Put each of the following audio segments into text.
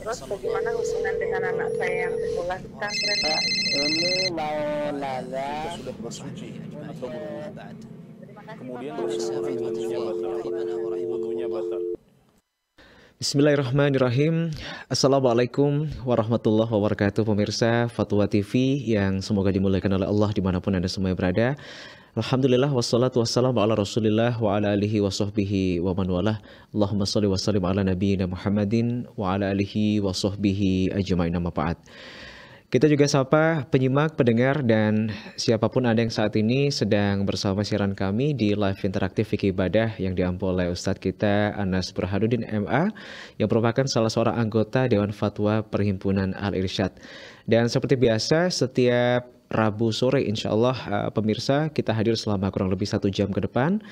terus bagaimana hubungan dengan anak saya yang sekolah di pesantren ini mau nanya sudah bersuci atau berwudu kemudian wudunya batal Bismillahirrahmanirrahim Assalamualaikum warahmatullahi wabarakatuh Pemirsa Fatwa TV yang semoga dimulaikan oleh Allah dimanapun Anda semua berada Alhamdulillah wassalatu wassalamu ala Rasulillah wa ala alihi wa sahbihi wa man walah. Allahumma salli wa sallim ala nabiyyina Muhammadin wa ala alihi wa sahbihi ajmain amma ba'd. Kita juga sapa penyimak, pendengar, dan siapapun ada yang saat ini sedang bersama siaran kami di live interaktif Fikih Ibadah yang diampu oleh Ustadz kita Anas Burhanuddin MA yang merupakan salah seorang anggota Dewan Fatwa Perhimpunan Al-Irsyad. Dan seperti biasa, setiap Rabu sore insya Allah uh, pemirsa kita hadir selama kurang lebih satu jam ke depan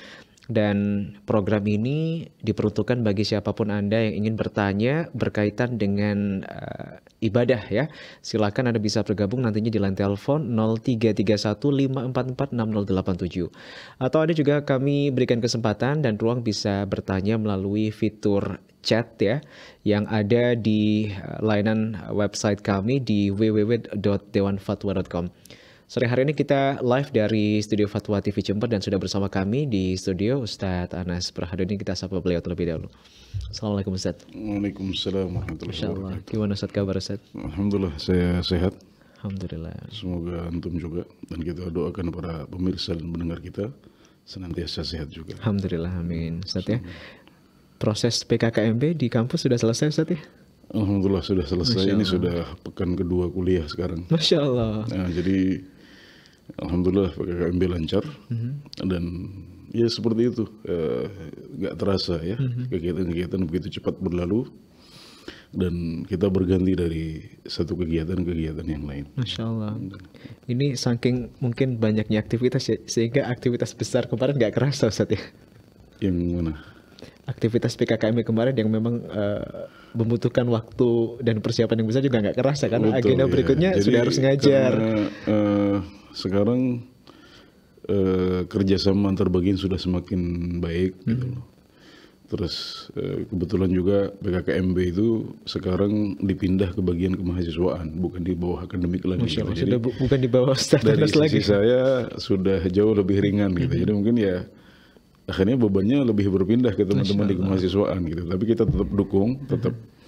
dan program ini diperuntukkan bagi siapapun Anda yang ingin bertanya berkaitan dengan uh, ibadah ya. Silakan Anda bisa bergabung nantinya di line telepon 033154460877. Atau Anda juga kami berikan kesempatan dan ruang bisa bertanya melalui fitur chat ya yang ada di uh, layanan uh, website kami di www.dewanfatwa.com. Sore hari ini kita live dari Studio Fatwa TV Jember dan sudah bersama kami di studio Ustadz Anas Prahadoni. Kita sapa beliau terlebih dahulu. Assalamualaikum Ustadz. Waalaikumsalam warahmatullahi wabarakatuh. Gimana Ustadz kabar Ustadz? Alhamdulillah saya sehat. Alhamdulillah. Semoga antum juga dan kita doakan para pemirsa dan pendengar kita senantiasa sehat juga. Alhamdulillah amin. Ustadz ya. Proses PKKMB di kampus sudah selesai Ustadz ya? Alhamdulillah sudah selesai. Ini sudah pekan kedua kuliah sekarang. Masya Allah. Nah, jadi alhamdulillah PKKMB lancar mm -hmm. dan ya seperti itu eh, nggak uh, terasa ya mhm. kegiatan-kegiatan begitu cepat berlalu dan kita berganti dari satu kegiatan ke kegiatan yang lain. Masya Allah. Ini saking mungkin banyaknya aktivitas ya, sehingga aktivitas besar kemarin nggak kerasa Ustaz ya? Yang mana? Aktivitas PKKM kemarin yang memang uh, membutuhkan waktu dan persiapan yang besar juga nggak kerasa karena Betul, agenda ya. berikutnya Jadi, sudah harus ngajar. Karena, uh, sekarang eh, kerjasama antar bagian sudah semakin baik gitu hmm. gitu loh. Terus eh, kebetulan juga PKKMB itu sekarang dipindah ke bagian kemahasiswaan, bukan di bawah akademik lagi. Masya sudah bu bukan di bawah standaris lagi. saya sudah jauh lebih ringan gitu. Hmm. Jadi mungkin ya akhirnya bebannya lebih berpindah ke teman-teman di kemahasiswaan gitu. Tapi kita tetap dukung, tetap hmm.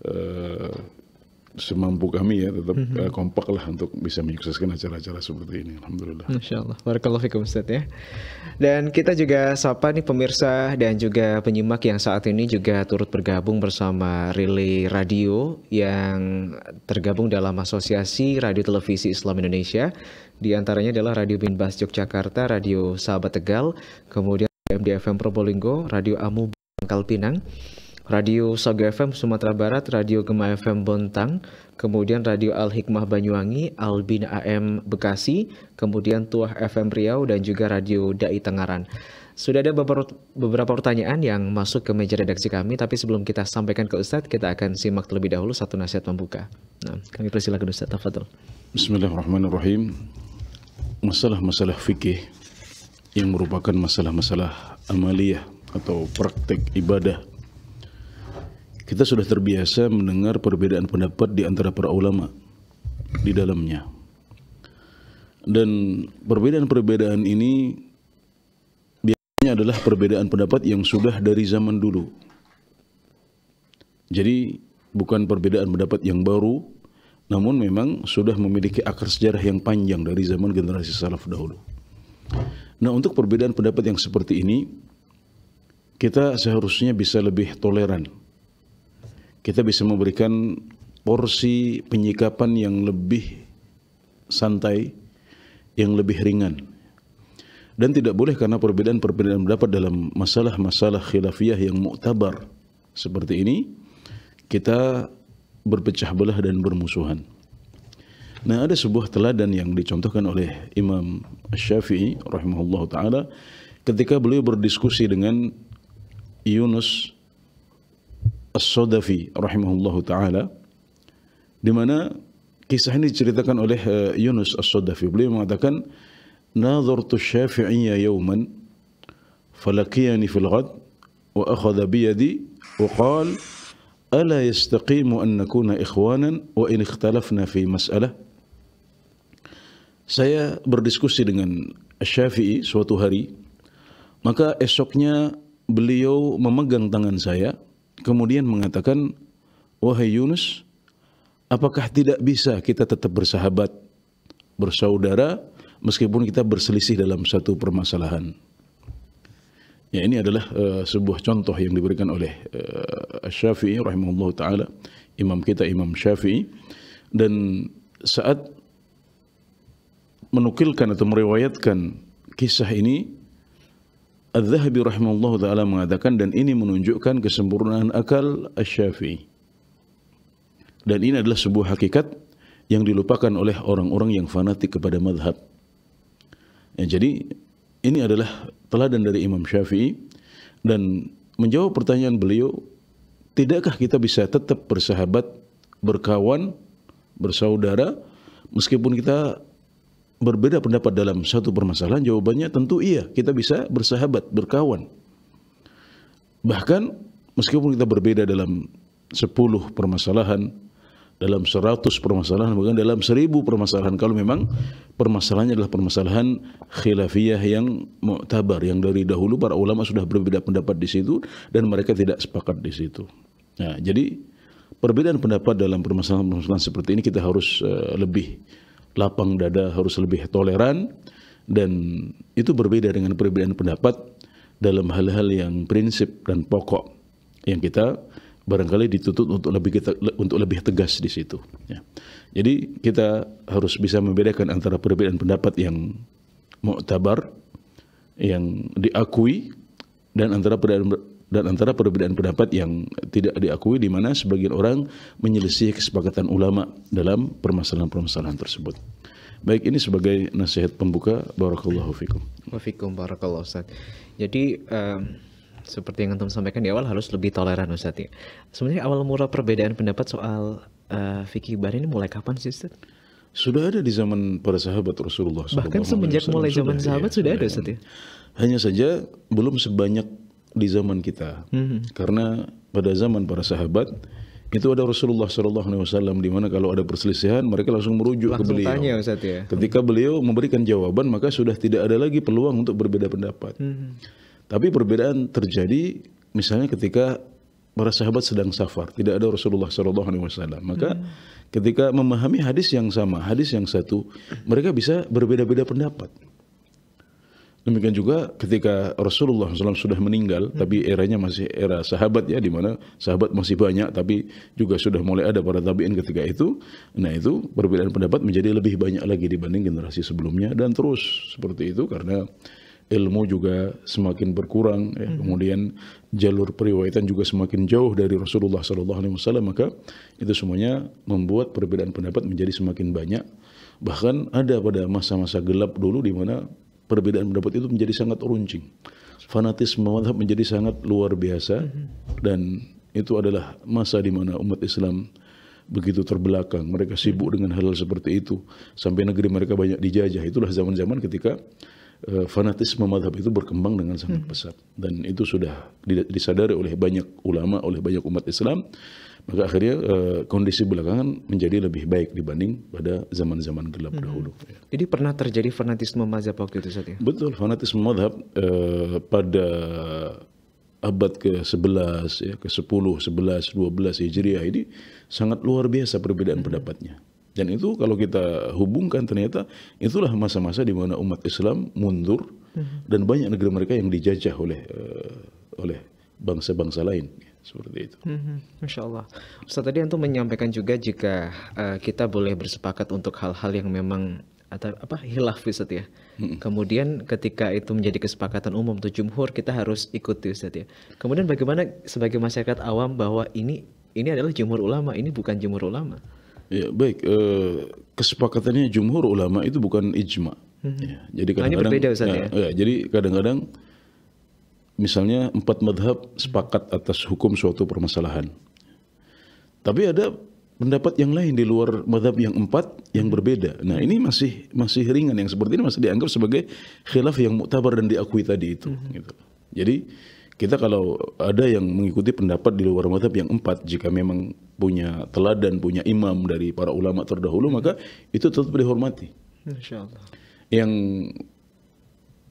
Eh, semampu kami ya tetap mm -hmm. uh, kompak lah untuk bisa menyukseskan acara-acara seperti ini. Alhamdulillah. Masya Allah. Barakallahu fikum Ustaz ya. Dan kita juga sapa nih pemirsa dan juga penyimak yang saat ini juga turut bergabung bersama Relay Radio yang tergabung dalam Asosiasi Radio Televisi Islam Indonesia. Di antaranya adalah Radio Binbas Yogyakarta, Radio Sahabat Tegal, kemudian MDFM Probolinggo, Radio Amu Bangkal Pinang, Radio Saga FM Sumatera Barat, Radio Gema FM Bontang, kemudian Radio Al-Hikmah Banyuwangi, Albina AM Bekasi, kemudian Tuah FM Riau, dan juga Radio Dai Tengaran. Sudah ada beberapa pertanyaan yang masuk ke meja redaksi kami, tapi sebelum kita sampaikan ke Ustadz, kita akan simak terlebih dahulu satu nasihat membuka. Nah, kami persilakan Ustadz, Tafadol. Bismillahirrahmanirrahim. Masalah-masalah fikih yang merupakan masalah-masalah amaliyah atau praktek ibadah kita sudah terbiasa mendengar perbedaan pendapat di antara para ulama di dalamnya. Dan perbedaan-perbedaan ini biasanya adalah perbedaan pendapat yang sudah dari zaman dulu. Jadi bukan perbedaan pendapat yang baru, namun memang sudah memiliki akar sejarah yang panjang dari zaman generasi salaf dahulu. Nah untuk perbedaan pendapat yang seperti ini, kita seharusnya bisa lebih toleran kita bisa memberikan porsi penyikapan yang lebih santai, yang lebih ringan. Dan tidak boleh karena perbedaan-perbedaan pendapat dalam masalah-masalah khilafiyah yang muktabar seperti ini, kita berpecah belah dan bermusuhan. Nah ada sebuah teladan yang dicontohkan oleh Imam Syafi'i rahimahullah ta'ala ketika beliau berdiskusi dengan Yunus as sodafi rahimahullahu taala di mana kisah ini diceritakan oleh eh, Yunus as sodafi Beliau mengatakan نظرت fil يوما wa في الغد وأخذ بيدي وقال ألا يستقيم أن نكون إخوانا وإن اختلفنا في مسألة Saya berdiskusi dengan Syafi'i suatu hari, maka esoknya beliau memegang tangan saya kemudian mengatakan, "Wahai Yunus, apakah tidak bisa kita tetap bersahabat, bersaudara meskipun kita berselisih dalam satu permasalahan?" Ya ini adalah uh, sebuah contoh yang diberikan oleh uh, Syafi'i rahimahullah taala, imam kita Imam Syafi'i dan saat menukilkan atau meriwayatkan kisah ini Al-Zahabi rahimahullah ta'ala mengatakan dan ini menunjukkan kesempurnaan akal Asyafi'i. Dan ini adalah sebuah hakikat yang dilupakan oleh orang-orang yang fanatik kepada madhab. Ya, jadi ini adalah teladan dari Imam Syafi'i dan menjawab pertanyaan beliau, tidakkah kita bisa tetap bersahabat, berkawan, bersaudara meskipun kita berbeda pendapat dalam satu permasalahan, jawabannya tentu iya. Kita bisa bersahabat, berkawan. Bahkan meskipun kita berbeda dalam sepuluh permasalahan, dalam seratus permasalahan, bahkan dalam seribu permasalahan. Kalau memang permasalahannya adalah permasalahan khilafiyah yang tabar yang dari dahulu para ulama sudah berbeda pendapat di situ dan mereka tidak sepakat di situ. Nah, jadi perbedaan pendapat dalam permasalahan-permasalahan seperti ini kita harus uh, lebih lapang dada harus lebih toleran dan itu berbeda dengan perbedaan pendapat dalam hal-hal yang prinsip dan pokok yang kita barangkali dituntut untuk lebih kita, untuk lebih tegas di situ. Ya. Jadi kita harus bisa membedakan antara perbedaan pendapat yang mau tabar yang diakui dan antara perbedaan dan antara perbedaan pendapat yang tidak diakui di mana sebagian orang menyelisih kesepakatan ulama dalam permasalahan-permasalahan tersebut. Baik, ini sebagai nasihat pembuka barakallahu fikum. Wa fikum barakallahu Ustaz. Jadi um, seperti yang antum sampaikan di awal harus lebih toleran Ustaz ya. Sebenarnya awal mula perbedaan pendapat soal uh, fikih bar ini mulai kapan sih Ustaz? Sudah ada di zaman para sahabat Rasulullah. Bahkan semenjak mulai zaman sahabat ya, sudah ada Ustaz ya. Hanya saja belum sebanyak di zaman kita. Hmm. Karena pada zaman para sahabat itu ada Rasulullah Shallallahu Alaihi Wasallam di mana kalau ada perselisihan mereka langsung merujuk langsung ke beliau. Tanya, Ustaz, ya? Ketika beliau memberikan jawaban maka sudah tidak ada lagi peluang untuk berbeda pendapat. Hmm. Tapi perbedaan terjadi misalnya ketika para sahabat sedang safar, tidak ada Rasulullah Shallallahu Alaihi Wasallam. Maka hmm. ketika memahami hadis yang sama, hadis yang satu, mereka bisa berbeda-beda pendapat. Demikian juga ketika Rasulullah SAW sudah meninggal, hmm. tapi eranya masih era sahabat ya, di mana sahabat masih banyak, tapi juga sudah mulai ada para tabiin ketika itu. Nah itu perbedaan pendapat menjadi lebih banyak lagi dibanding generasi sebelumnya dan terus seperti itu karena ilmu juga semakin berkurang, ya. hmm. kemudian jalur periwayatan juga semakin jauh dari Rasulullah SAW. Maka itu semuanya membuat perbedaan pendapat menjadi semakin banyak. Bahkan ada pada masa-masa gelap dulu di mana perbedaan pendapat itu menjadi sangat runcing. Fanatisme madhab menjadi sangat luar biasa dan itu adalah masa di mana umat Islam begitu terbelakang. Mereka sibuk dengan hal-hal seperti itu sampai negeri mereka banyak dijajah. Itulah zaman-zaman ketika uh, fanatisme madhab itu berkembang dengan sangat hmm. pesat dan itu sudah disadari oleh banyak ulama, oleh banyak umat Islam maka akhirnya uh, kondisi belakangan menjadi lebih baik dibanding pada zaman-zaman gelap hmm. dahulu. Ya. Jadi pernah terjadi fanatisme mazhab waktu itu saja? Ya? Betul, fanatisme mazhab uh, pada abad ke-11, ya, ke-10, 11, 12 Hijriah ini sangat luar biasa perbedaan hmm. pendapatnya. Dan itu kalau kita hubungkan ternyata itulah masa-masa di mana umat Islam mundur hmm. dan banyak negeri mereka yang dijajah oleh uh, oleh bangsa-bangsa lain seperti itu. Mm-hmm. Masya Allah. Ustaz tadi antum menyampaikan juga jika uh, kita boleh bersepakat untuk hal-hal yang memang atau apa hilaf Ustaz ya. Kemudian ketika itu menjadi kesepakatan umum atau jumhur kita harus ikuti Ustaz ya. Kemudian bagaimana sebagai masyarakat awam bahwa ini ini adalah jumhur ulama, ini bukan jumhur ulama. Ya, baik. Uh, kesepakatannya jumhur ulama itu bukan ijma. Mm-hmm. Ya, jadi kadang-kadang nah, ya. ya, ya jadi kadang-kadang misalnya empat madhab sepakat atas hukum suatu permasalahan. Tapi ada pendapat yang lain di luar madhab yang empat yang berbeda. Nah ini masih masih ringan yang seperti ini masih dianggap sebagai khilaf yang muktabar dan diakui tadi itu. hmm Gitu. Jadi kita kalau ada yang mengikuti pendapat di luar madhab yang empat jika memang punya teladan punya imam dari para ulama terdahulu maka itu tetap dihormati. Insya Allah. Yang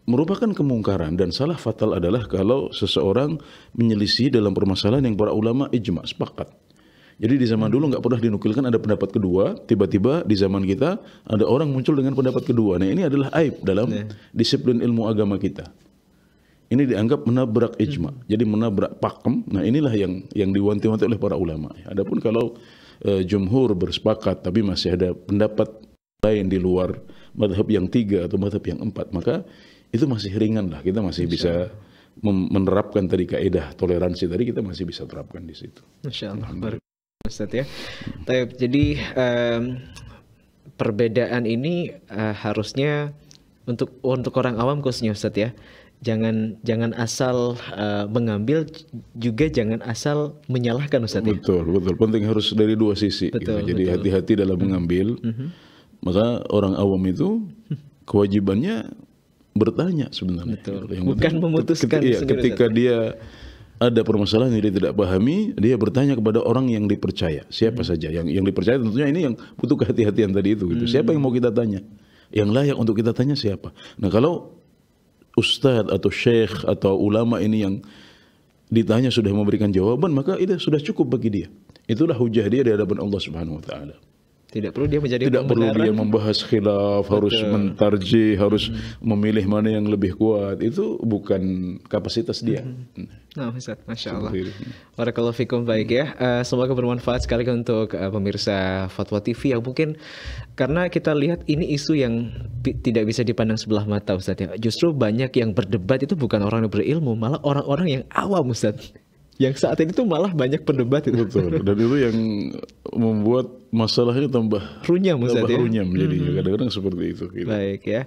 merupakan kemungkaran dan salah fatal adalah kalau seseorang menyelisih dalam permasalahan yang para ulama ijma sepakat. Jadi di zaman dulu nggak pernah dinukilkan ada pendapat kedua, tiba-tiba di zaman kita ada orang muncul dengan pendapat kedua. Nah ini adalah aib dalam iya. disiplin ilmu agama kita. Ini dianggap menabrak ijma, jadi menabrak pakem. Nah inilah yang yang diwanti-wanti oleh para ulama. Adapun kalau e, jumhur bersepakat, tapi masih ada pendapat lain di luar madhab yang tiga atau madhab yang empat, maka itu masih ringan lah kita masih bisa, menerapkan tadi kaedah toleransi tadi kita masih bisa terapkan di situ. Masya Allah. Ustaz ya. Tapi jadi um, perbedaan ini uh, harusnya untuk untuk orang awam khususnya Ustaz ya. Jangan jangan asal uh, mengambil juga jangan asal menyalahkan Ustaz ya. Betul, betul. Penting harus dari dua sisi. Gitu. Betul, gitu. Jadi hati-hati dalam hmm. mengambil. Mm -hmm. Maka orang awam itu hmm. kewajibannya bertanya sebenarnya. Betul. Gitu. Yang Bukan betul. memutuskan. Ketika, iya, ketika dia ada permasalahan yang dia tidak pahami, dia bertanya kepada orang yang dipercaya. Siapa hmm. saja yang yang dipercaya tentunya ini yang butuh kehati-hatian tadi itu. Gitu. Hmm. Siapa yang mau kita tanya? Yang layak untuk kita tanya siapa? Nah kalau ustadz atau syekh atau ulama ini yang ditanya sudah memberikan jawaban maka itu sudah cukup bagi dia. Itulah hujah dia di hadapan Allah Subhanahu wa taala. Tidak perlu dia menjadi Tidak perlu dia membahas khilaf, Betul. harus mentarji, harus hmm. memilih mana yang lebih kuat. Itu bukan kapasitas dia. Hmm. hmm. Nah, Ustaz, Masya Allah. Warakallahu baik ya. Uh, semoga bermanfaat sekali untuk uh, pemirsa Fatwa TV yang mungkin karena kita lihat ini isu yang tidak bisa dipandang sebelah mata Ustaz ya. Justru banyak yang berdebat itu bukan orang yang berilmu, malah orang-orang yang awam Ustaz yang saat ini tuh malah banyak pendebat itu. Betul. Dan itu yang membuat masalahnya tambah runyam tambah runyam jadi hmm. kadang-kadang seperti itu. Gitu. Baik ya.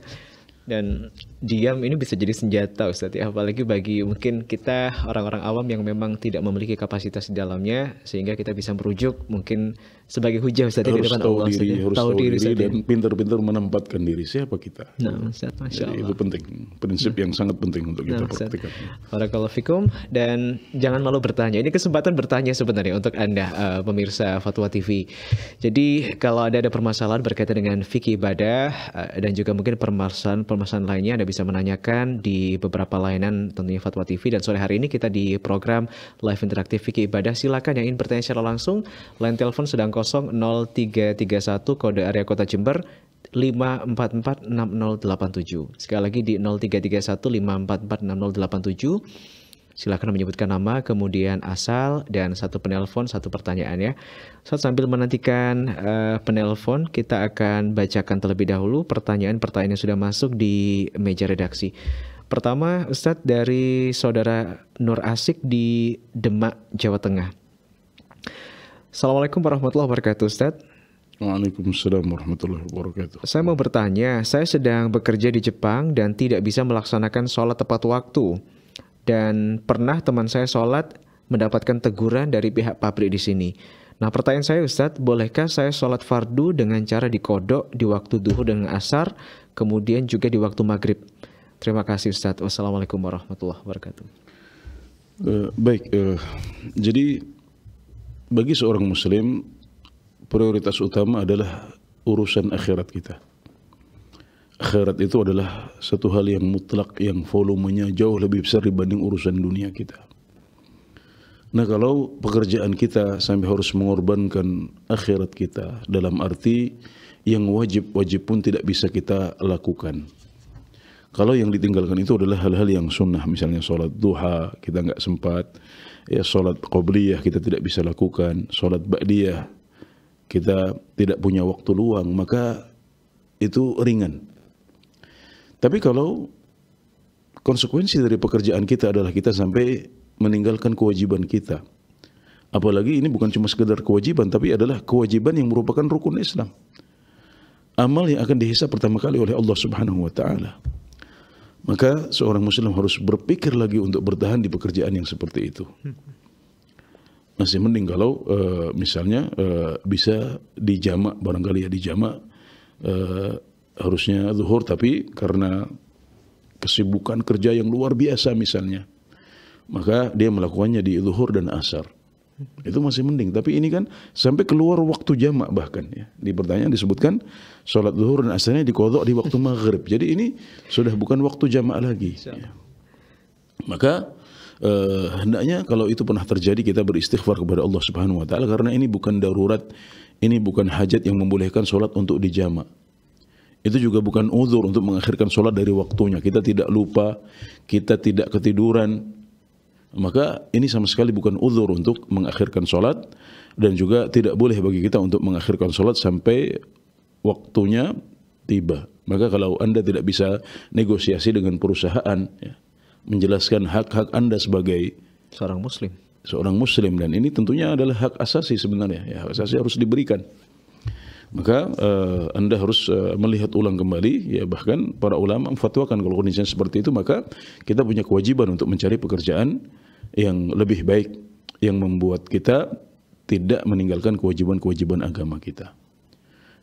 Dan diam ini bisa jadi senjata Ustaz ya, apalagi bagi mungkin kita orang-orang awam yang memang tidak memiliki kapasitas di dalamnya sehingga kita bisa merujuk mungkin sebagai hujah Ustaz harus di depan tahu Allah diri, Ustaz. Ya. harus tahu, tahu diri, diri dan ya. pintar-pintar menempatkan diri siapa kita. Nah, Ustaz, Masya Allah. itu penting, prinsip nah. yang sangat penting untuk kita nah, praktikkan fikum dan jangan malu bertanya. Ini kesempatan bertanya sebenarnya untuk Anda uh, pemirsa Fatwa TV. Jadi kalau ada ada permasalahan berkaitan dengan fikih ibadah uh, dan juga mungkin permasalahan-permasalahan lainnya Anda bisa menanyakan di beberapa layanan tentunya Fatwa TV dan sore hari ini kita di program live interaktif fikih ibadah. Silakan yang ingin bertanya secara langsung line telepon sedang 0331 kode area kota Jember 5446087. Sekali lagi di 0331 5446087 silahkan menyebutkan nama, kemudian asal, dan satu penelpon, satu pertanyaan ya So, sambil menantikan uh, penelpon, kita akan bacakan terlebih dahulu pertanyaan-pertanyaan yang sudah masuk di meja redaksi. Pertama, Ustadz dari Saudara Nur Asik di Demak, Jawa Tengah. Assalamualaikum warahmatullahi wabarakatuh Ustaz Waalaikumsalam warahmatullahi wabarakatuh Saya mau bertanya, saya sedang bekerja di Jepang dan tidak bisa melaksanakan sholat tepat waktu Dan pernah teman saya sholat mendapatkan teguran dari pihak pabrik di sini Nah pertanyaan saya Ustadz, bolehkah saya sholat fardu dengan cara dikodok di waktu duhur dan asar Kemudian juga di waktu maghrib Terima kasih Ustadz Wassalamualaikum warahmatullahi wabarakatuh uh, Baik, uh, jadi bagi seorang muslim prioritas utama adalah urusan akhirat kita. Akhirat itu adalah satu hal yang mutlak yang volumenya jauh lebih besar dibanding urusan dunia kita. Nah kalau pekerjaan kita sampai harus mengorbankan akhirat kita dalam arti yang wajib-wajib pun tidak bisa kita lakukan. Kalau yang ditinggalkan itu adalah hal-hal yang sunnah, misalnya sholat duha, kita nggak sempat, ya salat qabliyah kita tidak bisa lakukan, salat ba'diyah kita tidak punya waktu luang, maka itu ringan. Tapi kalau konsekuensi dari pekerjaan kita adalah kita sampai meninggalkan kewajiban kita. Apalagi ini bukan cuma sekedar kewajiban, tapi adalah kewajiban yang merupakan rukun Islam. Amal yang akan dihisap pertama kali oleh Allah Subhanahu wa taala. Maka seorang muslim harus berpikir lagi untuk bertahan di pekerjaan yang seperti itu. Masih mending kalau uh, misalnya uh, bisa dijamak, barangkali ya dijamak uh, harusnya zuhur tapi karena kesibukan kerja yang luar biasa misalnya, maka dia melakukannya di zuhur dan asar. Itu masih mending. Tapi ini kan sampai keluar waktu jamak bahkan ya. Di pertanyaan disebutkan sholat zuhur dan asalnya dikodok di waktu maghrib. Jadi ini sudah bukan waktu jamak lagi. Ya. Maka eh, hendaknya kalau itu pernah terjadi kita beristighfar kepada Allah Subhanahu wa taala karena ini bukan darurat, ini bukan hajat yang membolehkan sholat untuk dijamak. Itu juga bukan uzur untuk mengakhirkan sholat dari waktunya. Kita tidak lupa, kita tidak ketiduran, maka ini sama sekali bukan uzur untuk mengakhirkan sholat dan juga tidak boleh bagi kita untuk mengakhirkan sholat sampai waktunya tiba. Maka kalau Anda tidak bisa negosiasi dengan perusahaan, ya, menjelaskan hak-hak Anda sebagai seorang muslim. Seorang muslim dan ini tentunya adalah hak asasi sebenarnya. Ya, hak asasi harus diberikan. Maka uh, Anda harus uh, melihat ulang kembali ya bahkan para ulama memfatwakan kalau kondisinya seperti itu maka kita punya kewajiban untuk mencari pekerjaan yang lebih baik yang membuat kita tidak meninggalkan kewajiban-kewajiban agama kita.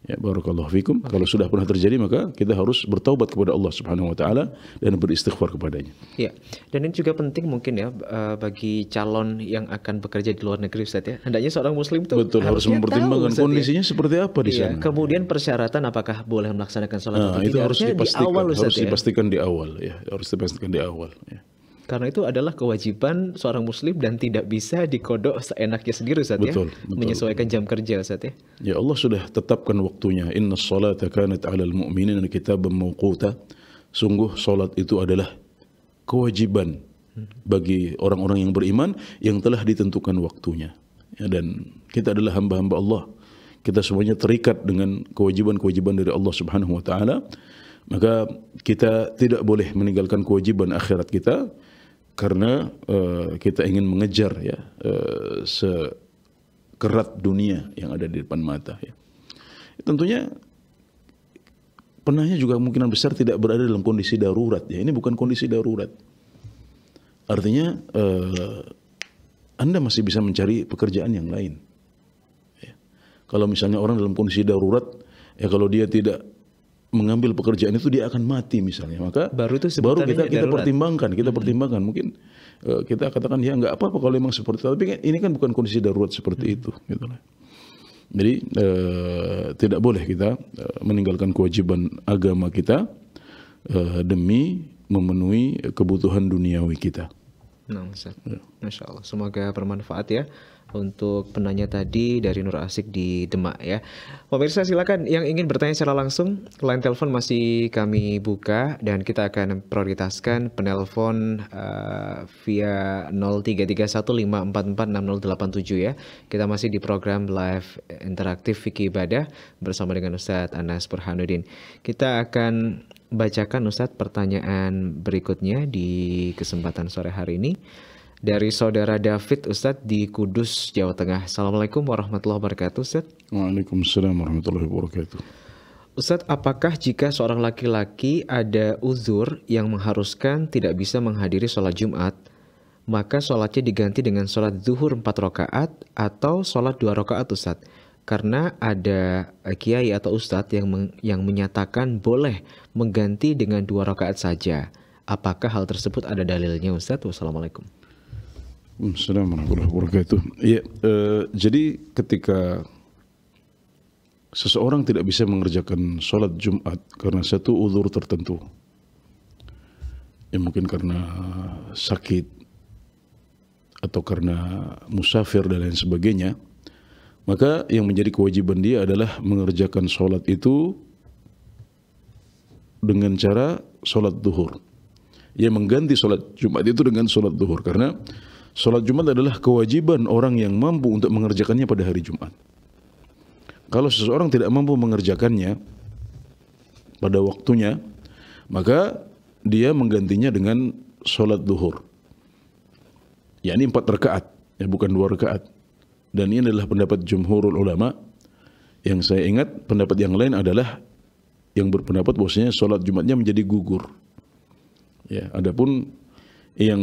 Ya, barakallahu fikum. Kalau sudah pernah terjadi maka kita harus bertaubat kepada Allah Subhanahu wa taala dan beristighfar kepadanya. Ya. Dan ini juga penting mungkin ya eh, bagi calon yang akan bekerja di luar negeri Ustaz ya. Hendaknya seorang muslim itu Betul, harus mempertimbangkan tahu, ya. kondisinya ya. seperti apa di ya. sana. Kemudian persyaratan apakah boleh melaksanakan salat nah, atau itu Harus dipastikan, di awal harus ya. dipastikan di awal ya. Harus dipastikan di awal ya. Karena itu adalah kewajiban seorang muslim dan tidak bisa dikodok seenaknya sendiri saat ya. betul, ya. Betul. Menyesuaikan jam kerja saat ya. Ya Allah sudah tetapkan waktunya. Inna salata kanat al mu'minin Kita mawquta. Sungguh salat itu adalah kewajiban bagi orang-orang yang beriman yang telah ditentukan waktunya. Ya, dan kita adalah hamba-hamba Allah. Kita semuanya terikat dengan kewajiban-kewajiban dari Allah Subhanahu wa taala. Maka kita tidak boleh meninggalkan kewajiban akhirat kita karena uh, kita ingin mengejar ya uh, sekerat dunia yang ada di depan mata ya. Tentunya penanya juga kemungkinan besar tidak berada dalam kondisi darurat ya. Ini bukan kondisi darurat. Artinya uh, Anda masih bisa mencari pekerjaan yang lain. Ya. Kalau misalnya orang dalam kondisi darurat ya kalau dia tidak mengambil pekerjaan itu dia akan mati misalnya maka baru itu baru kita kita darurat. pertimbangkan kita hmm. pertimbangkan mungkin uh, kita katakan ya nggak apa-apa kalau memang seperti itu tapi kan ini kan bukan kondisi darurat seperti hmm. itu gitu lah jadi uh, tidak boleh kita uh, meninggalkan kewajiban agama kita uh, demi memenuhi kebutuhan duniawi kita. Nah, ya. Masya Allah, semoga bermanfaat ya untuk penanya tadi dari Nur Asik di Demak ya. Pemirsa silakan yang ingin bertanya secara langsung, line telepon masih kami buka dan kita akan prioritaskan penelpon uh, via 0331544687 ya. Kita masih di program live interaktif Vicky Ibadah bersama dengan Ustadz Anas Burhanuddin. Kita akan bacakan Ustadz pertanyaan berikutnya di kesempatan sore hari ini dari saudara David Ustad di Kudus, Jawa Tengah. Assalamualaikum warahmatullah wabarakatuh Ustadz. Waalaikumsalam warahmatullahi wabarakatuh. Ustad, apakah jika seorang laki-laki ada uzur yang mengharuskan tidak bisa menghadiri sholat Jumat, maka sholatnya diganti dengan sholat zuhur empat rakaat atau sholat dua rakaat Ustad? Karena ada eh, kiai atau Ustad yang, men yang menyatakan boleh mengganti dengan dua rakaat saja. Apakah hal tersebut ada dalilnya Ustadz? Wassalamualaikum. Assalamualaikum warahmatullahi wabarakatuh. Ya, uh, jadi ketika seseorang tidak bisa mengerjakan sholat Jumat karena satu uzur tertentu, ya mungkin karena sakit atau karena musafir dan lain sebagainya, maka yang menjadi kewajiban dia adalah mengerjakan sholat itu dengan cara sholat duhur. Ya mengganti sholat Jumat itu dengan sholat duhur karena Sholat Jumat adalah kewajiban orang yang mampu untuk mengerjakannya pada hari Jumat. Kalau seseorang tidak mampu mengerjakannya pada waktunya, maka dia menggantinya dengan sholat duhur. Ya ini empat rakaat, ya bukan dua rakaat. Dan ini adalah pendapat jumhurul ulama. Yang saya ingat pendapat yang lain adalah yang berpendapat bahwasanya sholat Jumatnya menjadi gugur. Ya, adapun yang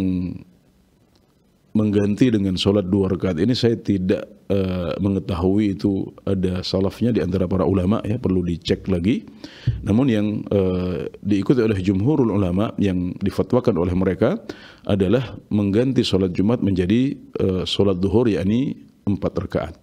mengganti dengan sholat dua rakaat ini saya tidak uh, mengetahui itu ada salafnya di antara para ulama ya perlu dicek lagi. Namun yang uh, diikuti oleh jumhurul ulama yang difatwakan oleh mereka adalah mengganti sholat Jumat menjadi uh, sholat duhur yakni empat rakaat.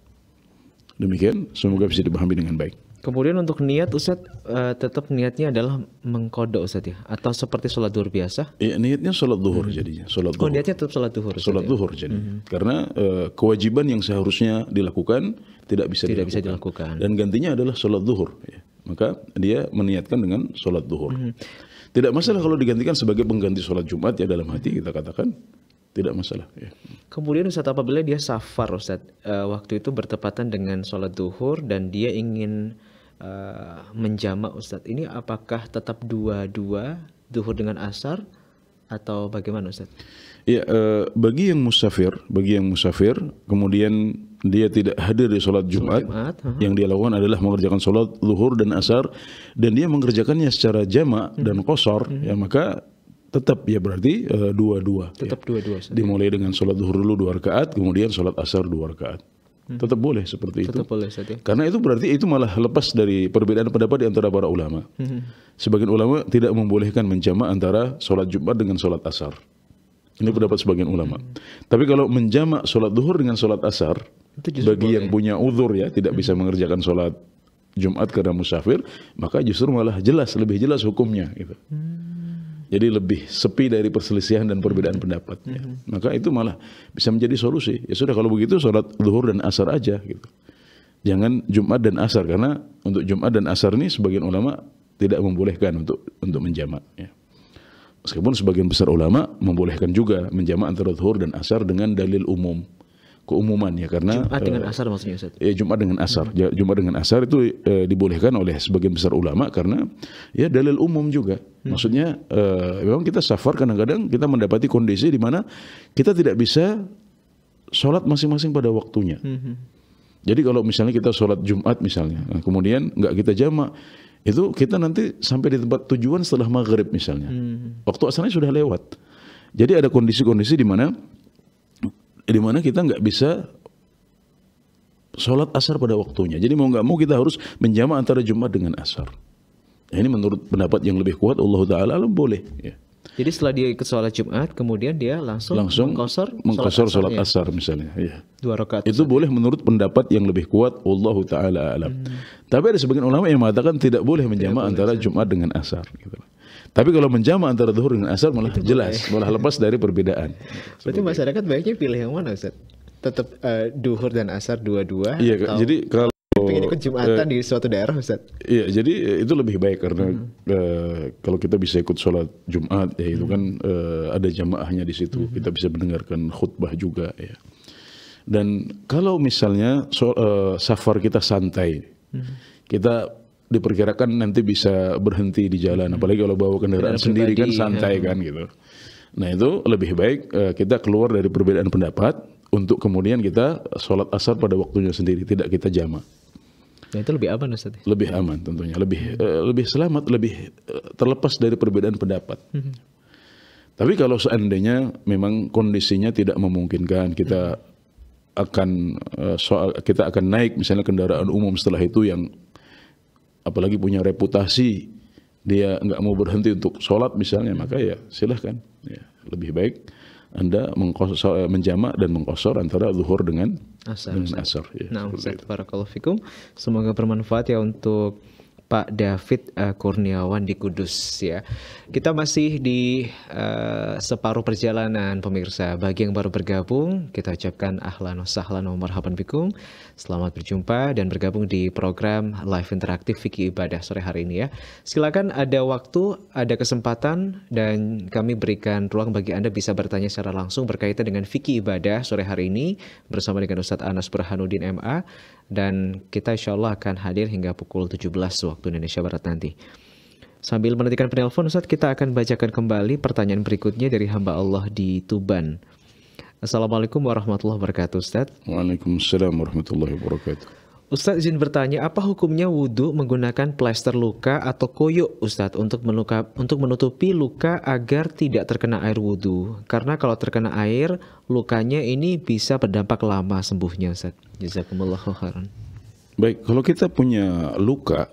Demikian, semoga bisa dipahami dengan baik. Kemudian untuk niat Ustaz uh, tetap niatnya adalah mengkodok Ustaz ya atau seperti sholat duhur biasa? Iya niatnya sholat duhur hmm. jadinya sholat oh, duhur. Oh niatnya tetap sholat duhur. Ustaz, sholat ya? duhur jadi hmm. karena uh, kewajiban yang seharusnya dilakukan tidak bisa tidak dilakukan. bisa dilakukan dan gantinya adalah sholat duhur ya. maka dia meniatkan dengan sholat duhur. Hmm. Tidak masalah kalau digantikan sebagai pengganti sholat Jumat ya dalam hati kita katakan tidak masalah. Ya. Kemudian Ustaz apabila dia safar Ustaz, uh, waktu itu bertepatan dengan sholat duhur dan dia ingin menjama' eh, menjamak Ustadz ini apakah tetap dua-dua duhur dengan asar atau bagaimana ustadz? Ya, uh, bagi yang musafir, bagi yang musafir, kemudian dia tidak hadir di sholat Jumat, Jumat yang dia lakukan adalah mengerjakan sholat luhur dan asar, dan dia mengerjakannya secara jamak hmm. dan kosor, hmm. ya maka tetap ya berarti eh, dua-dua. Uh, tetap ya. dua-dua. Ya. Dimulai dengan sholat luhur dulu dua rakaat, kemudian sholat asar dua rakaat. Hmm. Tetap boleh seperti Tetap itu. Boleh, ya. Karena itu berarti itu malah lepas dari perbedaan pendapat di antara para ulama. Hmm. Sebagian ulama tidak membolehkan menjamak antara sholat Jumat dengan sholat asar. Ini hmm. pendapat sebagian ulama. Hmm. Tapi kalau menjamak sholat duhur dengan sholat asar, itu bagi boleh. yang punya uzur ya, tidak bisa mengerjakan sholat Jumat karena musafir, maka justru malah jelas, lebih jelas hukumnya. Gitu. Hmm. Jadi lebih sepi dari perselisihan dan perbedaan pendapat. Mm -hmm. Maka itu malah bisa menjadi solusi. Ya sudah kalau begitu sholat zuhur dan asar aja gitu. Jangan Jumat dan asar karena untuk Jumat dan asar ini sebagian ulama tidak membolehkan untuk untuk menjamak. Ya. Meskipun sebagian besar ulama membolehkan juga menjamak antara zuhur dan asar dengan dalil umum keumuman ya karena Jumat dengan eh, asar maksudnya Ustaz. Ya Jumat dengan asar. Hmm. Jumat dengan asar itu eh, dibolehkan oleh sebagian besar ulama karena ya dalil umum juga. Hmm. Maksudnya eh, memang kita safar kadang-kadang kita mendapati kondisi di mana kita tidak bisa sholat masing-masing pada waktunya. Hmm. hmm. Jadi kalau misalnya kita sholat Jumat misalnya, nah, kemudian nggak kita jamak, itu kita nanti sampai di tempat tujuan setelah maghrib misalnya. Hmm. hmm. Waktu asalnya sudah lewat. Jadi ada kondisi-kondisi di mana di mana kita nggak bisa sholat asar pada waktunya. Jadi mau nggak mau kita harus menjama antara Jumat dengan asar. Nah, ini menurut pendapat yang lebih kuat Allah Ta'ala alam boleh. Ya. Jadi setelah dia ikut sholat Jumat, kemudian dia langsung, langsung mengkosor, mengkosor sholat, sholat ya. asar, asar misalnya. Ya. Dua rakaat. Itu misalnya. boleh menurut pendapat yang lebih kuat Allah Ta'ala alam. Hmm. Tapi ada sebagian ulama yang mengatakan tidak boleh menjama antara Jumat dengan asar. Gitu. Tapi kalau menjama antara duhur dengan asar malah itu jelas, boleh. malah lepas dari perbedaan. Berarti Seperti masyarakat baiknya pilih yang mana Ustaz? Tetap uh, eh, duhur dan asar dua-dua? Iya, atau... jadi kalau pengen ikut jumatan uh, di suatu daerah Ustaz. Iya, jadi eh, itu lebih baik karena hmm. uh, kalau kita bisa ikut sholat Jumat ya itu hmm. kan uh, ada jamaahnya di situ. Hmm. Kita bisa mendengarkan khutbah juga ya. Dan kalau misalnya so, uh, safar kita santai, hmm. kita diperkirakan nanti bisa berhenti di jalan hmm. apalagi kalau bawa kendaraan sendiri kan santai ya. kan gitu. Nah itu lebih baik uh, kita keluar dari perbedaan pendapat untuk kemudian kita sholat asar pada waktunya sendiri tidak kita jama. Nah itu lebih aman Ustaz. Lebih aman tentunya, lebih uh, lebih selamat, lebih uh, terlepas dari perbedaan pendapat. -hmm. Tapi kalau seandainya memang kondisinya tidak memungkinkan kita hmm. akan soal kita akan naik misalnya kendaraan umum setelah itu yang apalagi punya reputasi dia nggak mau berhenti untuk sholat misalnya maka ya silahkan ya, lebih baik anda mengkosor, menjamak dan mengkosor antara zuhur dengan asar. Dengan asar. Ya, nah, Ustaz, barakallahu fikum. Semoga bermanfaat ya untuk Pak David eh, Kurniawan di Kudus ya. Kita masih di uh, separuh perjalanan pemirsa. Bagi yang baru bergabung, kita ucapkan ahlan wa sahlan wa marhaban bikum. Selamat berjumpa dan bergabung di program live interaktif Vicky Ibadah sore hari ini ya. Silakan ada waktu, ada kesempatan dan kami berikan ruang bagi Anda bisa bertanya secara langsung berkaitan dengan Vicky Ibadah sore hari ini bersama dengan Ustadz Anas Burhanuddin MA dan kita insya Allah akan hadir hingga pukul 17 waktu Indonesia Barat nanti. Sambil menantikan penelpon, Ustaz, kita akan bacakan kembali pertanyaan berikutnya dari hamba Allah di Tuban. Assalamualaikum warahmatullahi wabarakatuh, Ustaz. Waalaikumsalam warahmatullahi wabarakatuh. Ustadz izin bertanya, apa hukumnya wudhu menggunakan plester luka atau koyok Ustadz untuk, meluka, untuk menutupi luka agar tidak terkena air wudhu? Karena kalau terkena air, lukanya ini bisa berdampak lama sembuhnya Ustadz. Jazakumullah khairan. Baik, kalau kita punya luka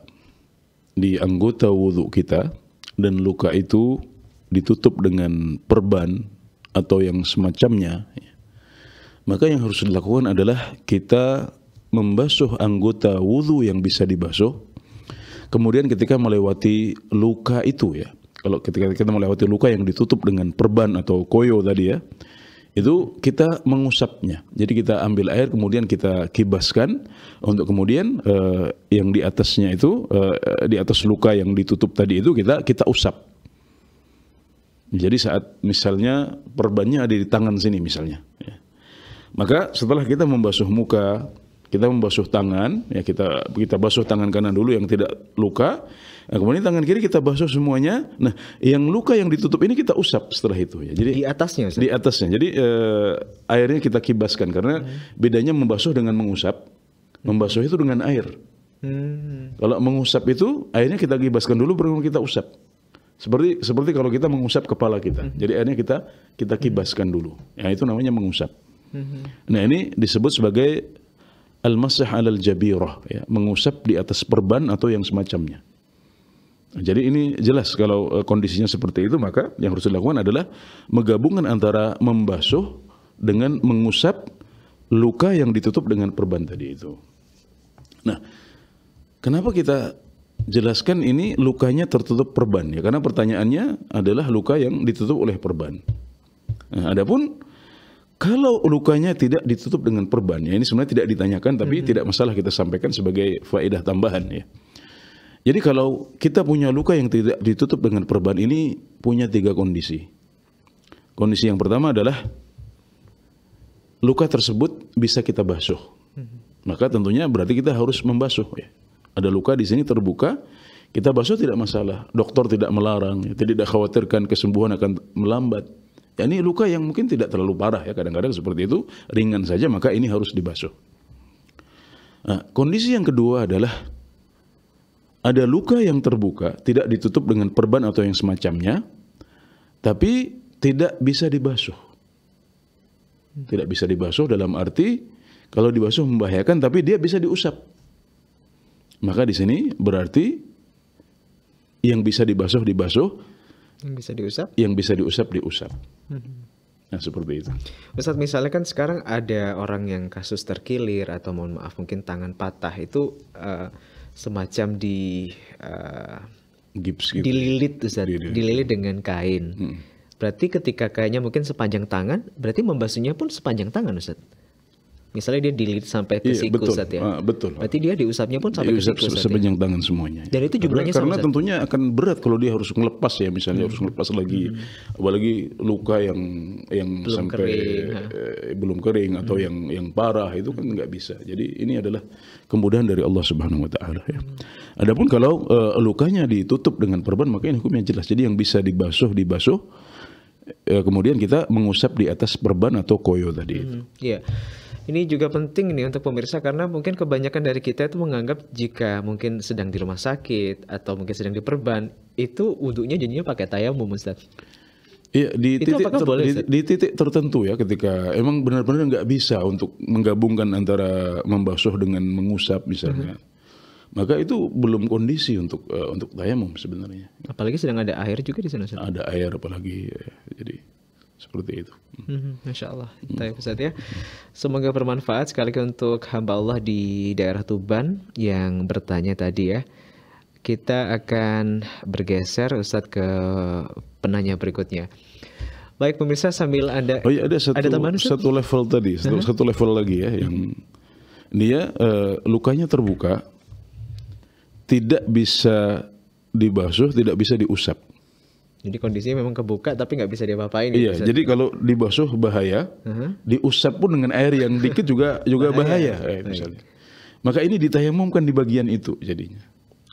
di anggota wudhu kita, dan luka itu ditutup dengan perban atau yang semacamnya, maka yang harus dilakukan adalah kita membasuh anggota wudhu yang bisa dibasuh. Kemudian ketika melewati luka itu ya, kalau ketika kita melewati luka yang ditutup dengan perban atau koyo tadi ya, itu kita mengusapnya. Jadi kita ambil air kemudian kita kibaskan untuk kemudian eh, yang di atasnya itu eh, di atas luka yang ditutup tadi itu kita kita usap. Jadi saat misalnya perbannya ada di tangan sini misalnya, ya. maka setelah kita membasuh muka, kita membasuh tangan ya kita kita basuh tangan kanan dulu yang tidak luka nah, kemudian tangan kiri kita basuh semuanya nah yang luka yang ditutup ini kita usap setelah itu ya jadi di atasnya di atasnya jadi eh, airnya kita kibaskan karena hmm. bedanya membasuh dengan mengusap membasuh itu dengan air hmm. kalau mengusap itu airnya kita kibaskan dulu baru kita usap seperti seperti kalau kita mengusap kepala kita hmm. jadi airnya kita kita kibaskan dulu ya itu namanya mengusap hmm. nah ini disebut sebagai al-masah alal jabirah, ya, mengusap di atas perban atau yang semacamnya. Jadi ini jelas kalau e, kondisinya seperti itu maka yang harus dilakukan adalah menggabungkan antara membasuh dengan mengusap luka yang ditutup dengan perban tadi itu. Nah, kenapa kita jelaskan ini lukanya tertutup perban ya? Karena pertanyaannya adalah luka yang ditutup oleh perban. Nah, adapun kalau lukanya tidak ditutup dengan perban, ya ini sebenarnya tidak ditanyakan, tapi hmm. tidak masalah kita sampaikan sebagai faedah tambahan ya. Jadi kalau kita punya luka yang tidak ditutup dengan perban ini punya tiga kondisi. Kondisi yang pertama adalah luka tersebut bisa kita basuh. Mm-hmm. Maka tentunya berarti kita harus membasuh ya. Ada luka di sini terbuka, kita basuh tidak masalah. Dokter tidak melarang, ya. tidak khawatirkan kesembuhan akan melambat. Ya, ini luka yang mungkin tidak terlalu parah ya, kadang-kadang seperti itu, ringan saja maka ini harus dibasuh. Nah, kondisi yang kedua adalah ada luka yang terbuka, tidak ditutup dengan perban atau yang semacamnya, tapi tidak bisa dibasuh. Tidak bisa dibasuh dalam arti kalau dibasuh membahayakan, tapi dia bisa diusap. Maka di sini berarti yang bisa dibasuh dibasuh, yang bisa diusap? Yang bisa diusap diusap. Hmm. Nah seperti itu. Ustadz misalnya kan sekarang ada orang yang kasus terkilir atau mohon maaf mungkin tangan patah itu uh, semacam di uh, gips gitu. Ya? dililit Ustadz, dililit. dililit dengan kain. Hmm. Berarti ketika kainnya mungkin sepanjang tangan, berarti membasuhnya pun sepanjang tangan Ustadz. Misalnya dia dilit sampai ke iya, siku betul, Ustaz ya. Ah, betul. Berarti dia diusapnya pun sampai diusap ke siku sepanjang ya? tangan semuanya. Dan itu jumlahnya karena, sama, karena Ustaz. tentunya akan berat kalau dia harus ngelepas ya misalnya hmm. harus ngelepas lagi hmm. apalagi luka yang yang belum sampai kering, eh, belum kering atau hmm. yang yang parah itu kan nggak bisa. Jadi ini adalah kemudahan dari Allah Subhanahu wa taala ya. Hmm. Adapun kalau uh, lukanya ditutup dengan perban maka ini hukumnya jelas. Jadi yang bisa dibasuh dibasuh eh, kemudian kita mengusap di atas perban atau koyo tadi hmm, itu. Iya. Ini juga penting nih untuk pemirsa karena mungkin kebanyakan dari kita itu menganggap jika mungkin sedang di rumah sakit atau mungkin sedang di perban itu wudhunya jadinya pakai tayamum Ustaz. Iya di itu titik ter, boleh, di, di titik tertentu ya ketika emang benar-benar nggak bisa untuk menggabungkan antara membasuh dengan mengusap misalnya. Mm-hmm. Maka itu belum kondisi untuk uh, untuk tayamum sebenarnya. Apalagi sedang ada air juga di sana. Ada air apalagi ya, jadi seperti itu. Mm-hmm. Masya Allah. Ya, Ustaz ya. Semoga bermanfaat sekali untuk hamba Allah di daerah Tuban yang bertanya tadi ya. Kita akan bergeser Ustadz ke penanya berikutnya. Baik pemirsa sambil Anda oh, iya, ada satu, ada teman, satu level tadi, satu, uh-huh. satu level lagi ya yang mm-hmm. dia uh, lukanya terbuka tidak bisa dibasuh, tidak bisa diusap. Jadi kondisinya memang kebuka tapi nggak bisa diapa-apain. Iya. Bisa. Gitu, jadi kalau dibasuh bahaya, uh-huh. diusap pun dengan air yang dikit juga juga bahaya, bahaya eh, misalnya. Maka ini ditayamumkan di bagian itu jadinya.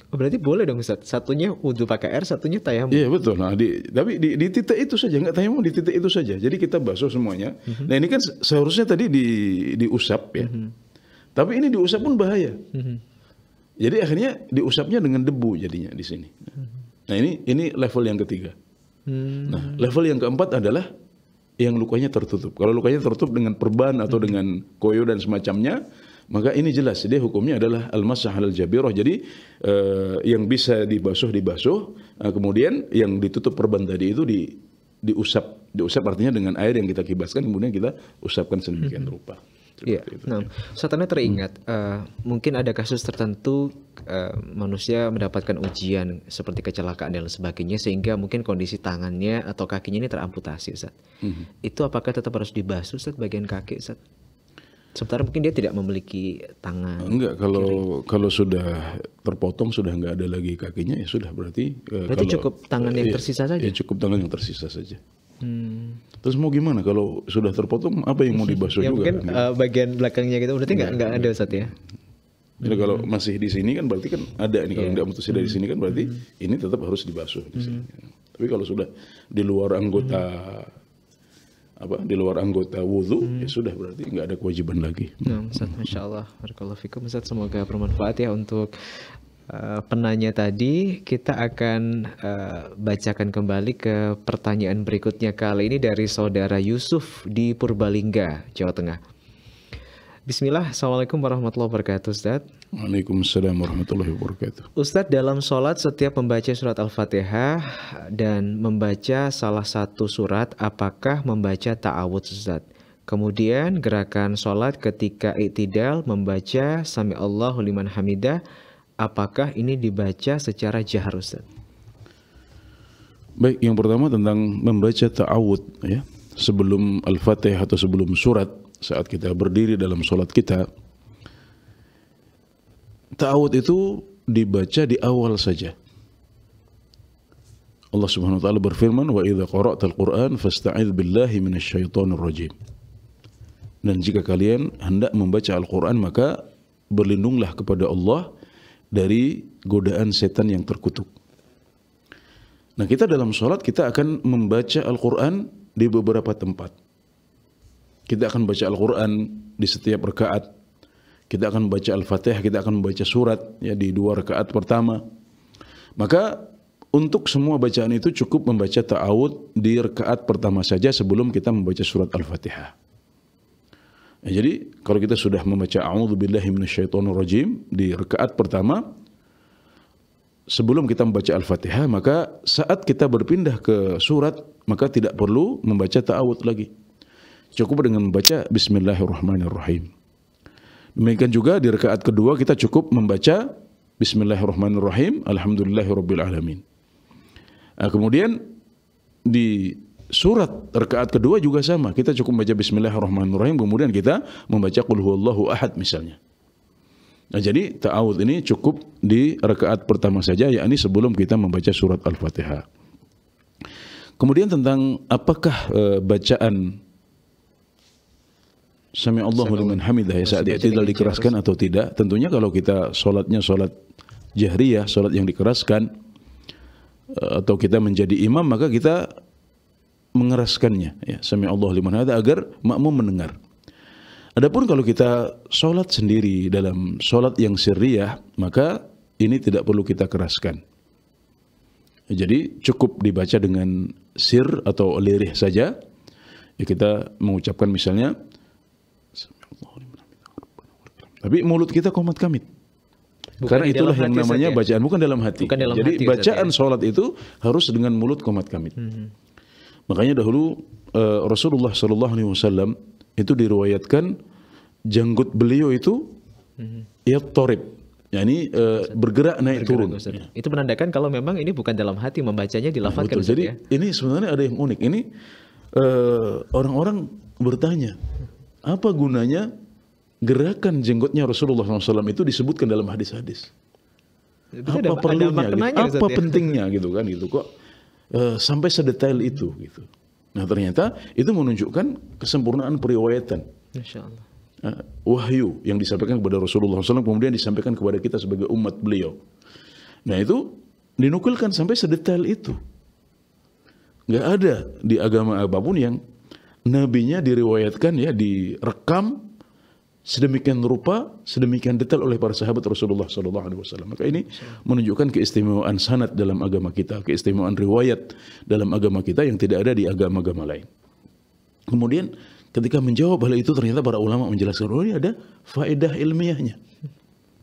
Oh, berarti boleh dong Ustaz. Satunya wudhu pakai air, satunya tayamum. Iya betul. Nah, di, tapi di, di titik itu saja, nggak tayamum di titik itu saja. Jadi kita basuh semuanya. Mm-hmm. Nah ini kan seharusnya tadi di diusap ya. Mm-hmm. Tapi ini diusap pun bahaya. Mm-hmm. Jadi akhirnya diusapnya dengan debu jadinya di sini. Mm-hmm. Nah ini ini level yang ketiga. Hmm. Nah level yang keempat adalah yang lukanya tertutup. Kalau lukanya tertutup dengan perban atau hmm. dengan koyo dan semacamnya, maka ini jelas dia hukumnya adalah al-masah al jabiroh. Jadi eh, yang bisa dibasuh dibasuh, nah, kemudian yang ditutup perban tadi itu di diusap. Diusap artinya dengan air yang kita kibaskan kemudian kita usapkan sedemikian hmm. rupa. Iya. Itu. Nah, satannya teringat hmm. uh, mungkin ada kasus tertentu uh, manusia mendapatkan ujian seperti kecelakaan dan sebagainya sehingga mungkin kondisi tangannya atau kakinya ini teramputasi, Ustaz. Hmm. Itu apakah tetap harus dibasuh Ustaz bagian kaki, Ustaz? Sementara mungkin dia tidak memiliki tangan. Enggak, kalau kiri. kalau sudah terpotong sudah enggak ada lagi kakinya ya sudah berarti. Eh, berarti kalau, cukup tangan yang ya, tersisa saja. Ya cukup tangan yang tersisa saja. Hmm. Terus mau gimana kalau sudah terpotong apa yang mau dibasuh ya, juga? Mungkin kan? uh, bagian belakangnya gitu berarti nggak nggak ada saatnya. ya. Jadi hmm. kalau masih di sini kan berarti kan ada ini kalau yeah. nggak mutusnya dari hmm. sini kan berarti hmm. ini tetap harus dibasuh di sini. Hmm. Tapi kalau sudah di luar hmm. anggota hmm. apa di luar anggota wudhu ya hmm. ya sudah berarti nggak ada kewajiban lagi. Nah, Ustaz, Masya Allah, Barakallahu Fikum Ustaz, semoga bermanfaat ya untuk Eh, penanya tadi, kita akan uh, bacakan kembali ke pertanyaan berikutnya kali ini dari saudara Yusuf di Purbalingga, Jawa Tengah. Bismillah, Assalamualaikum warahmatullahi wabarakatuh Ustaz Waalaikumsalam warahmatullahi wabarakatuh Ustaz dalam sholat setiap membaca surat Al-Fatihah Dan membaca salah satu surat Apakah membaca ta'awud Ustaz Kemudian gerakan sholat ketika I'tidal membaca Sami Allahu liman hamidah apakah ini dibaca secara jahar Ustaz? Baik, yang pertama tentang membaca ta'awud ya. Sebelum Al-Fatih atau sebelum surat saat kita berdiri dalam sholat kita ta'awud itu dibaca di awal saja. Allah Subhanahu wa taala berfirman wa idza qara'tal Qur'an fasta'idz billahi minasyaitonir rajim. Dan jika kalian hendak membaca Al-Qur'an maka berlindunglah kepada Allah dari godaan setan yang terkutuk. Nah kita dalam sholat kita akan membaca Al-Quran di beberapa tempat. Kita akan baca Al-Quran di setiap rekaat. Kita akan baca Al-Fatihah, kita akan membaca surat ya di dua rakaat pertama. Maka untuk semua bacaan itu cukup membaca ta'awud di rakaat pertama saja sebelum kita membaca surat Al-Fatihah. Nah, jadi kalau kita sudah membaca a'udzubillahi rajim di rakaat pertama sebelum kita membaca Al-Fatihah maka saat kita berpindah ke surat maka tidak perlu membaca ta'awudz lagi. Cukup dengan membaca bismillahirrahmanirrahim. Demikian juga di rakaat kedua kita cukup membaca bismillahirrahmanirrahim alhamdulillahirabbil alamin. Nah, kemudian di surat rakaat kedua juga sama. Kita cukup baca bismillahirrahmanirrahim kemudian kita membaca qul huwallahu ahad misalnya. Nah, jadi ta'awudz ini cukup di rakaat pertama saja yakni sebelum kita membaca surat Al-Fatihah. Kemudian tentang apakah e, bacaan Sami Allahu liman hamidah ya saat tidak dikeraskan atau tidak? Tentunya kalau kita sholatnya sholat jahriyah, sholat yang dikeraskan e, atau kita menjadi imam maka kita mengeraskannya ya sami Allah liman hadza agar makmum mendengar. Adapun kalau kita sholat sendiri dalam sholat yang sirriyah maka ini tidak perlu kita keraskan. Jadi cukup dibaca dengan sir atau lirih saja. Ya kita mengucapkan misalnya, tapi mulut kita komat kamit. Bukan Karena itulah yang namanya saja. Ya? bacaan, bukan dalam hati. Bukan dalam Jadi hati, ya? bacaan ya? sholat itu harus dengan mulut komat kamit. Hmm. Makanya dahulu eh, Rasulullah Shallallahu Alaihi Wasallam itu diriwayatkan janggut beliau itu mm-hmm. ya torib, yakni eh, bergerak naik turun. Ya. Itu menandakan kalau memang ini bukan dalam hati membacanya di Nah, Jadi ya. ini sebenarnya ada yang unik. Ini eh, orang-orang bertanya apa gunanya gerakan jenggotnya Rasulullah SAW itu disebutkan dalam hadis-hadis. apa perlunya, gitu? apa ya. pentingnya gitu kan gitu kok Eh, sampai sedetail itu gitu. Nah ternyata itu menunjukkan kesempurnaan periwayatan. Uh, wahyu yang disampaikan kepada Rasulullah SAW kemudian disampaikan kepada kita sebagai umat beliau. Nah itu dinukilkan sampai sedetail itu. Gak ada di agama apapun yang nabinya diriwayatkan ya direkam sedemikian rupa, sedemikian detail oleh para sahabat Rasulullah Sallallahu Alaihi Wasallam. Maka ini menunjukkan keistimewaan sanad dalam agama kita, keistimewaan riwayat dalam agama kita yang tidak ada di agama-agama lain. Kemudian ketika menjawab hal itu ternyata para ulama menjelaskan, oh ini ada faedah ilmiahnya.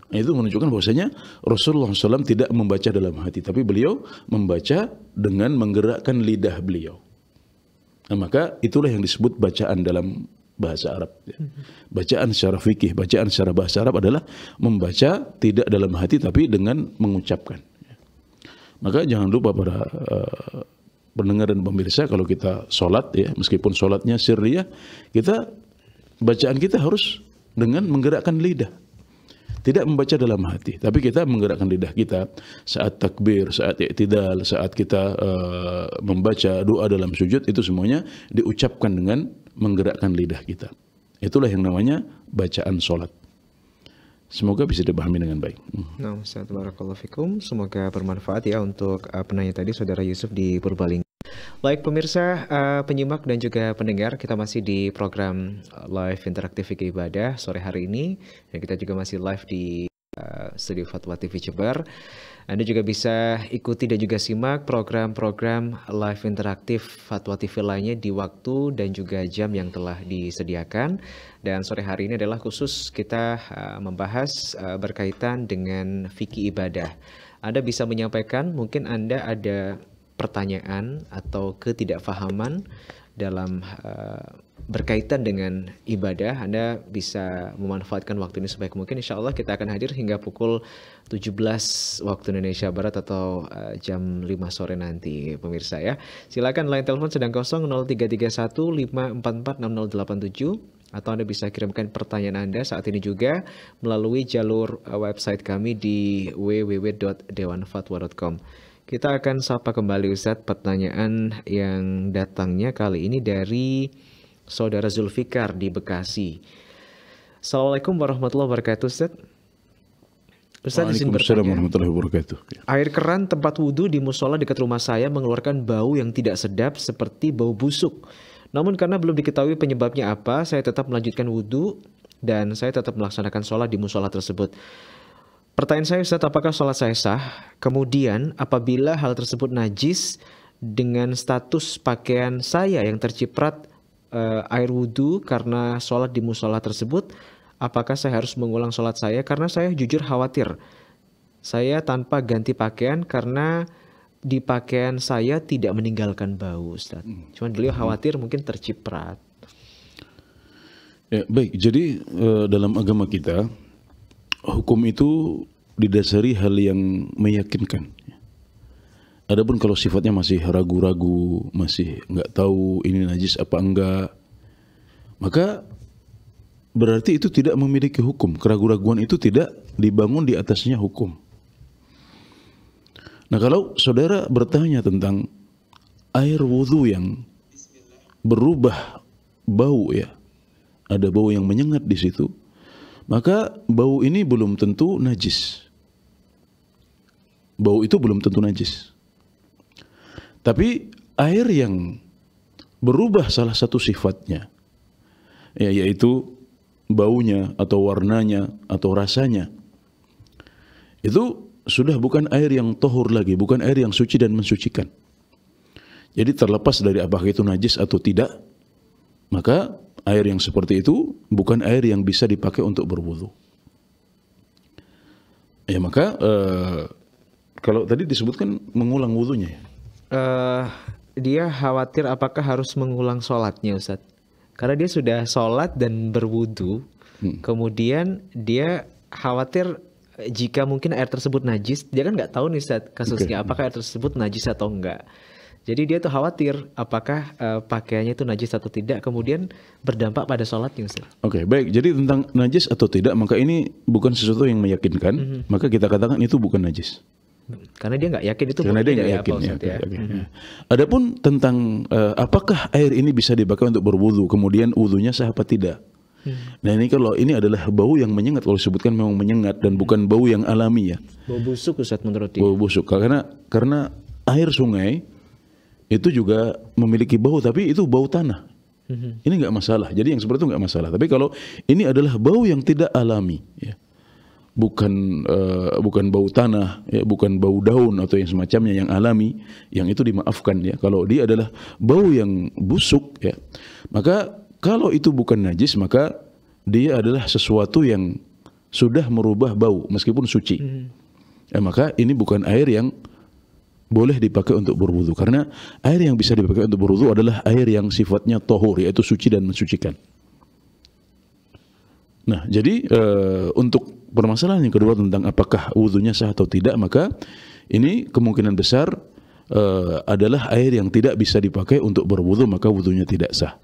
Nah, itu menunjukkan bahwasanya Rasulullah SAW tidak membaca dalam hati, tapi beliau membaca dengan menggerakkan lidah beliau. Nah, maka itulah yang disebut bacaan dalam bahasa Arab. Ya. Bacaan secara fikih, bacaan secara bahasa Arab adalah membaca tidak dalam hati tapi dengan mengucapkan. Ya. Maka jangan lupa para uh, pendengar dan pemirsa kalau kita sholat ya, meskipun sholatnya sirriyah, kita bacaan kita harus dengan menggerakkan lidah. Tidak membaca dalam hati, tapi kita menggerakkan lidah kita saat takbir, saat iktidal, saat kita uh, membaca doa dalam sujud itu semuanya diucapkan dengan menggerakkan lidah kita. Itulah yang namanya bacaan sholat. Semoga bisa dipahami dengan baik. Nah, Ustaz, Semoga bermanfaat ya untuk uh, penanya tadi Saudara Yusuf di Purbalingga. Baik pemirsa, uh, penyimak dan juga pendengar, kita masih di program uh, live interaktif Fikih Ibadah sore hari ini dan kita juga masih live di uh, Studio Fatwa TV Jember. Anda juga bisa ikuti dan juga simak program-program live interaktif Fatwa TV lainnya di waktu dan juga jam yang telah disediakan. Dan sore hari ini adalah khusus kita eh, membahas eh, berkaitan dengan fikih ibadah. Anda bisa menyampaikan mungkin Anda ada pertanyaan atau ketidakfahaman dalam eh, berkaitan dengan ibadah, Anda bisa memanfaatkan waktu ini sebaik mungkin. Insya Allah kita akan hadir hingga pukul 17 waktu Indonesia Barat atau eh, jam 5 sore nanti pemirsa ya. Silakan line telepon sedang kosong 0331 544 6087 atau Anda bisa kirimkan pertanyaan Anda saat ini juga melalui jalur eh, website kami di www.dewanfatwa.com. Kita akan sapa kembali Ustadz pertanyaan yang datangnya kali ini dari Saudara Zulfikar di Bekasi. Assalamualaikum warahmatullahi wabarakatuh Ustaz. Ustaz izin bertanya. warahmatullahi wabarakatuh. Ya. Air keran tempat wudhu di musola dekat rumah saya mengeluarkan bau yang tidak sedap seperti bau busuk. Namun karena belum diketahui penyebabnya apa, saya tetap melanjutkan wudhu dan saya tetap melaksanakan sholat di musola tersebut. Pertanyaan saya Ustaz, apakah sholat saya sah? Kemudian apabila hal tersebut najis dengan status pakaian saya yang terciprat uh, air wudhu karena sholat di musola tersebut, apakah saya harus mengulang sholat saya? Karena saya jujur khawatir. Saya tanpa ganti pakaian karena di pakaian saya tidak meninggalkan bau, Ustaz. Hmm. Cuman beliau hmm. khawatir mungkin terciprat. Ya, baik, jadi eh, dalam agama kita hukum itu didasari hal yang meyakinkan. Adapun kalau sifatnya masih ragu-ragu, masih nggak tahu ini najis apa enggak, maka berarti itu tidak memiliki hukum. Keraguan-raguan itu tidak dibangun di atasnya hukum. Nah kalau saudara bertanya tentang air wudhu yang berubah bau ya, ada bau yang menyengat di situ, maka bau ini belum tentu najis. Bau itu belum tentu najis. Tapi air yang berubah salah satu sifatnya, ya, yaitu baunya atau warnanya atau rasanya, itu sudah bukan air yang tohur lagi, bukan air yang suci dan mensucikan. Jadi terlepas dari apakah itu najis atau tidak, maka air yang seperti itu bukan air yang bisa dipakai untuk berwudhu. Ya maka eh, kalau tadi disebutkan mengulang wudhunya ya uh, dia khawatir apakah harus mengulang sholatnya Ustaz? Karena dia sudah sholat dan berwudu, hmm. kemudian dia khawatir jika mungkin air tersebut najis, dia kan nggak tahu nih Ustaz kasusnya okay. apakah air tersebut najis atau enggak. Jadi dia tuh khawatir apakah uh, pakaiannya itu najis atau tidak, kemudian berdampak pada sholatnya. Ustaz. Oke, okay, baik. Jadi tentang najis atau tidak, maka ini bukan sesuatu yang meyakinkan, -hmm. maka kita katakan itu bukan najis karena dia nggak yakin itu karena dia nggak yakin, ya, ya. ya. Adapun tentang uh, apakah air ini bisa dipakai untuk berwudu, kemudian wudunya sah apa tidak? Hmm. Nah ini kalau ini adalah bau yang menyengat kalau disebutkan memang menyengat dan bukan bau yang alami ya. Bau busuk Ustaz menurut dia. Bau busuk karena karena air sungai itu juga memiliki bau tapi itu bau tanah. Hmm. Ini nggak masalah. Jadi yang seperti itu nggak masalah. Tapi kalau ini adalah bau yang tidak alami ya bukan uh, bukan bau tanah, ya, bukan bau daun atau yang semacamnya yang alami, yang itu dimaafkan ya. Kalau dia adalah bau yang busuk ya, maka kalau itu bukan najis maka dia adalah sesuatu yang sudah merubah bau meskipun suci. Hmm. Ya, maka ini bukan air yang boleh dipakai untuk berwudu karena air yang bisa dipakai untuk berwudu adalah air yang sifatnya tohur yaitu suci dan mensucikan. Nah, jadi uh, untuk permasalahan yang kedua tentang apakah wudhunya sah atau tidak, maka ini kemungkinan besar uh, adalah air yang tidak bisa dipakai untuk berwudhu, maka wudhunya tidak sah.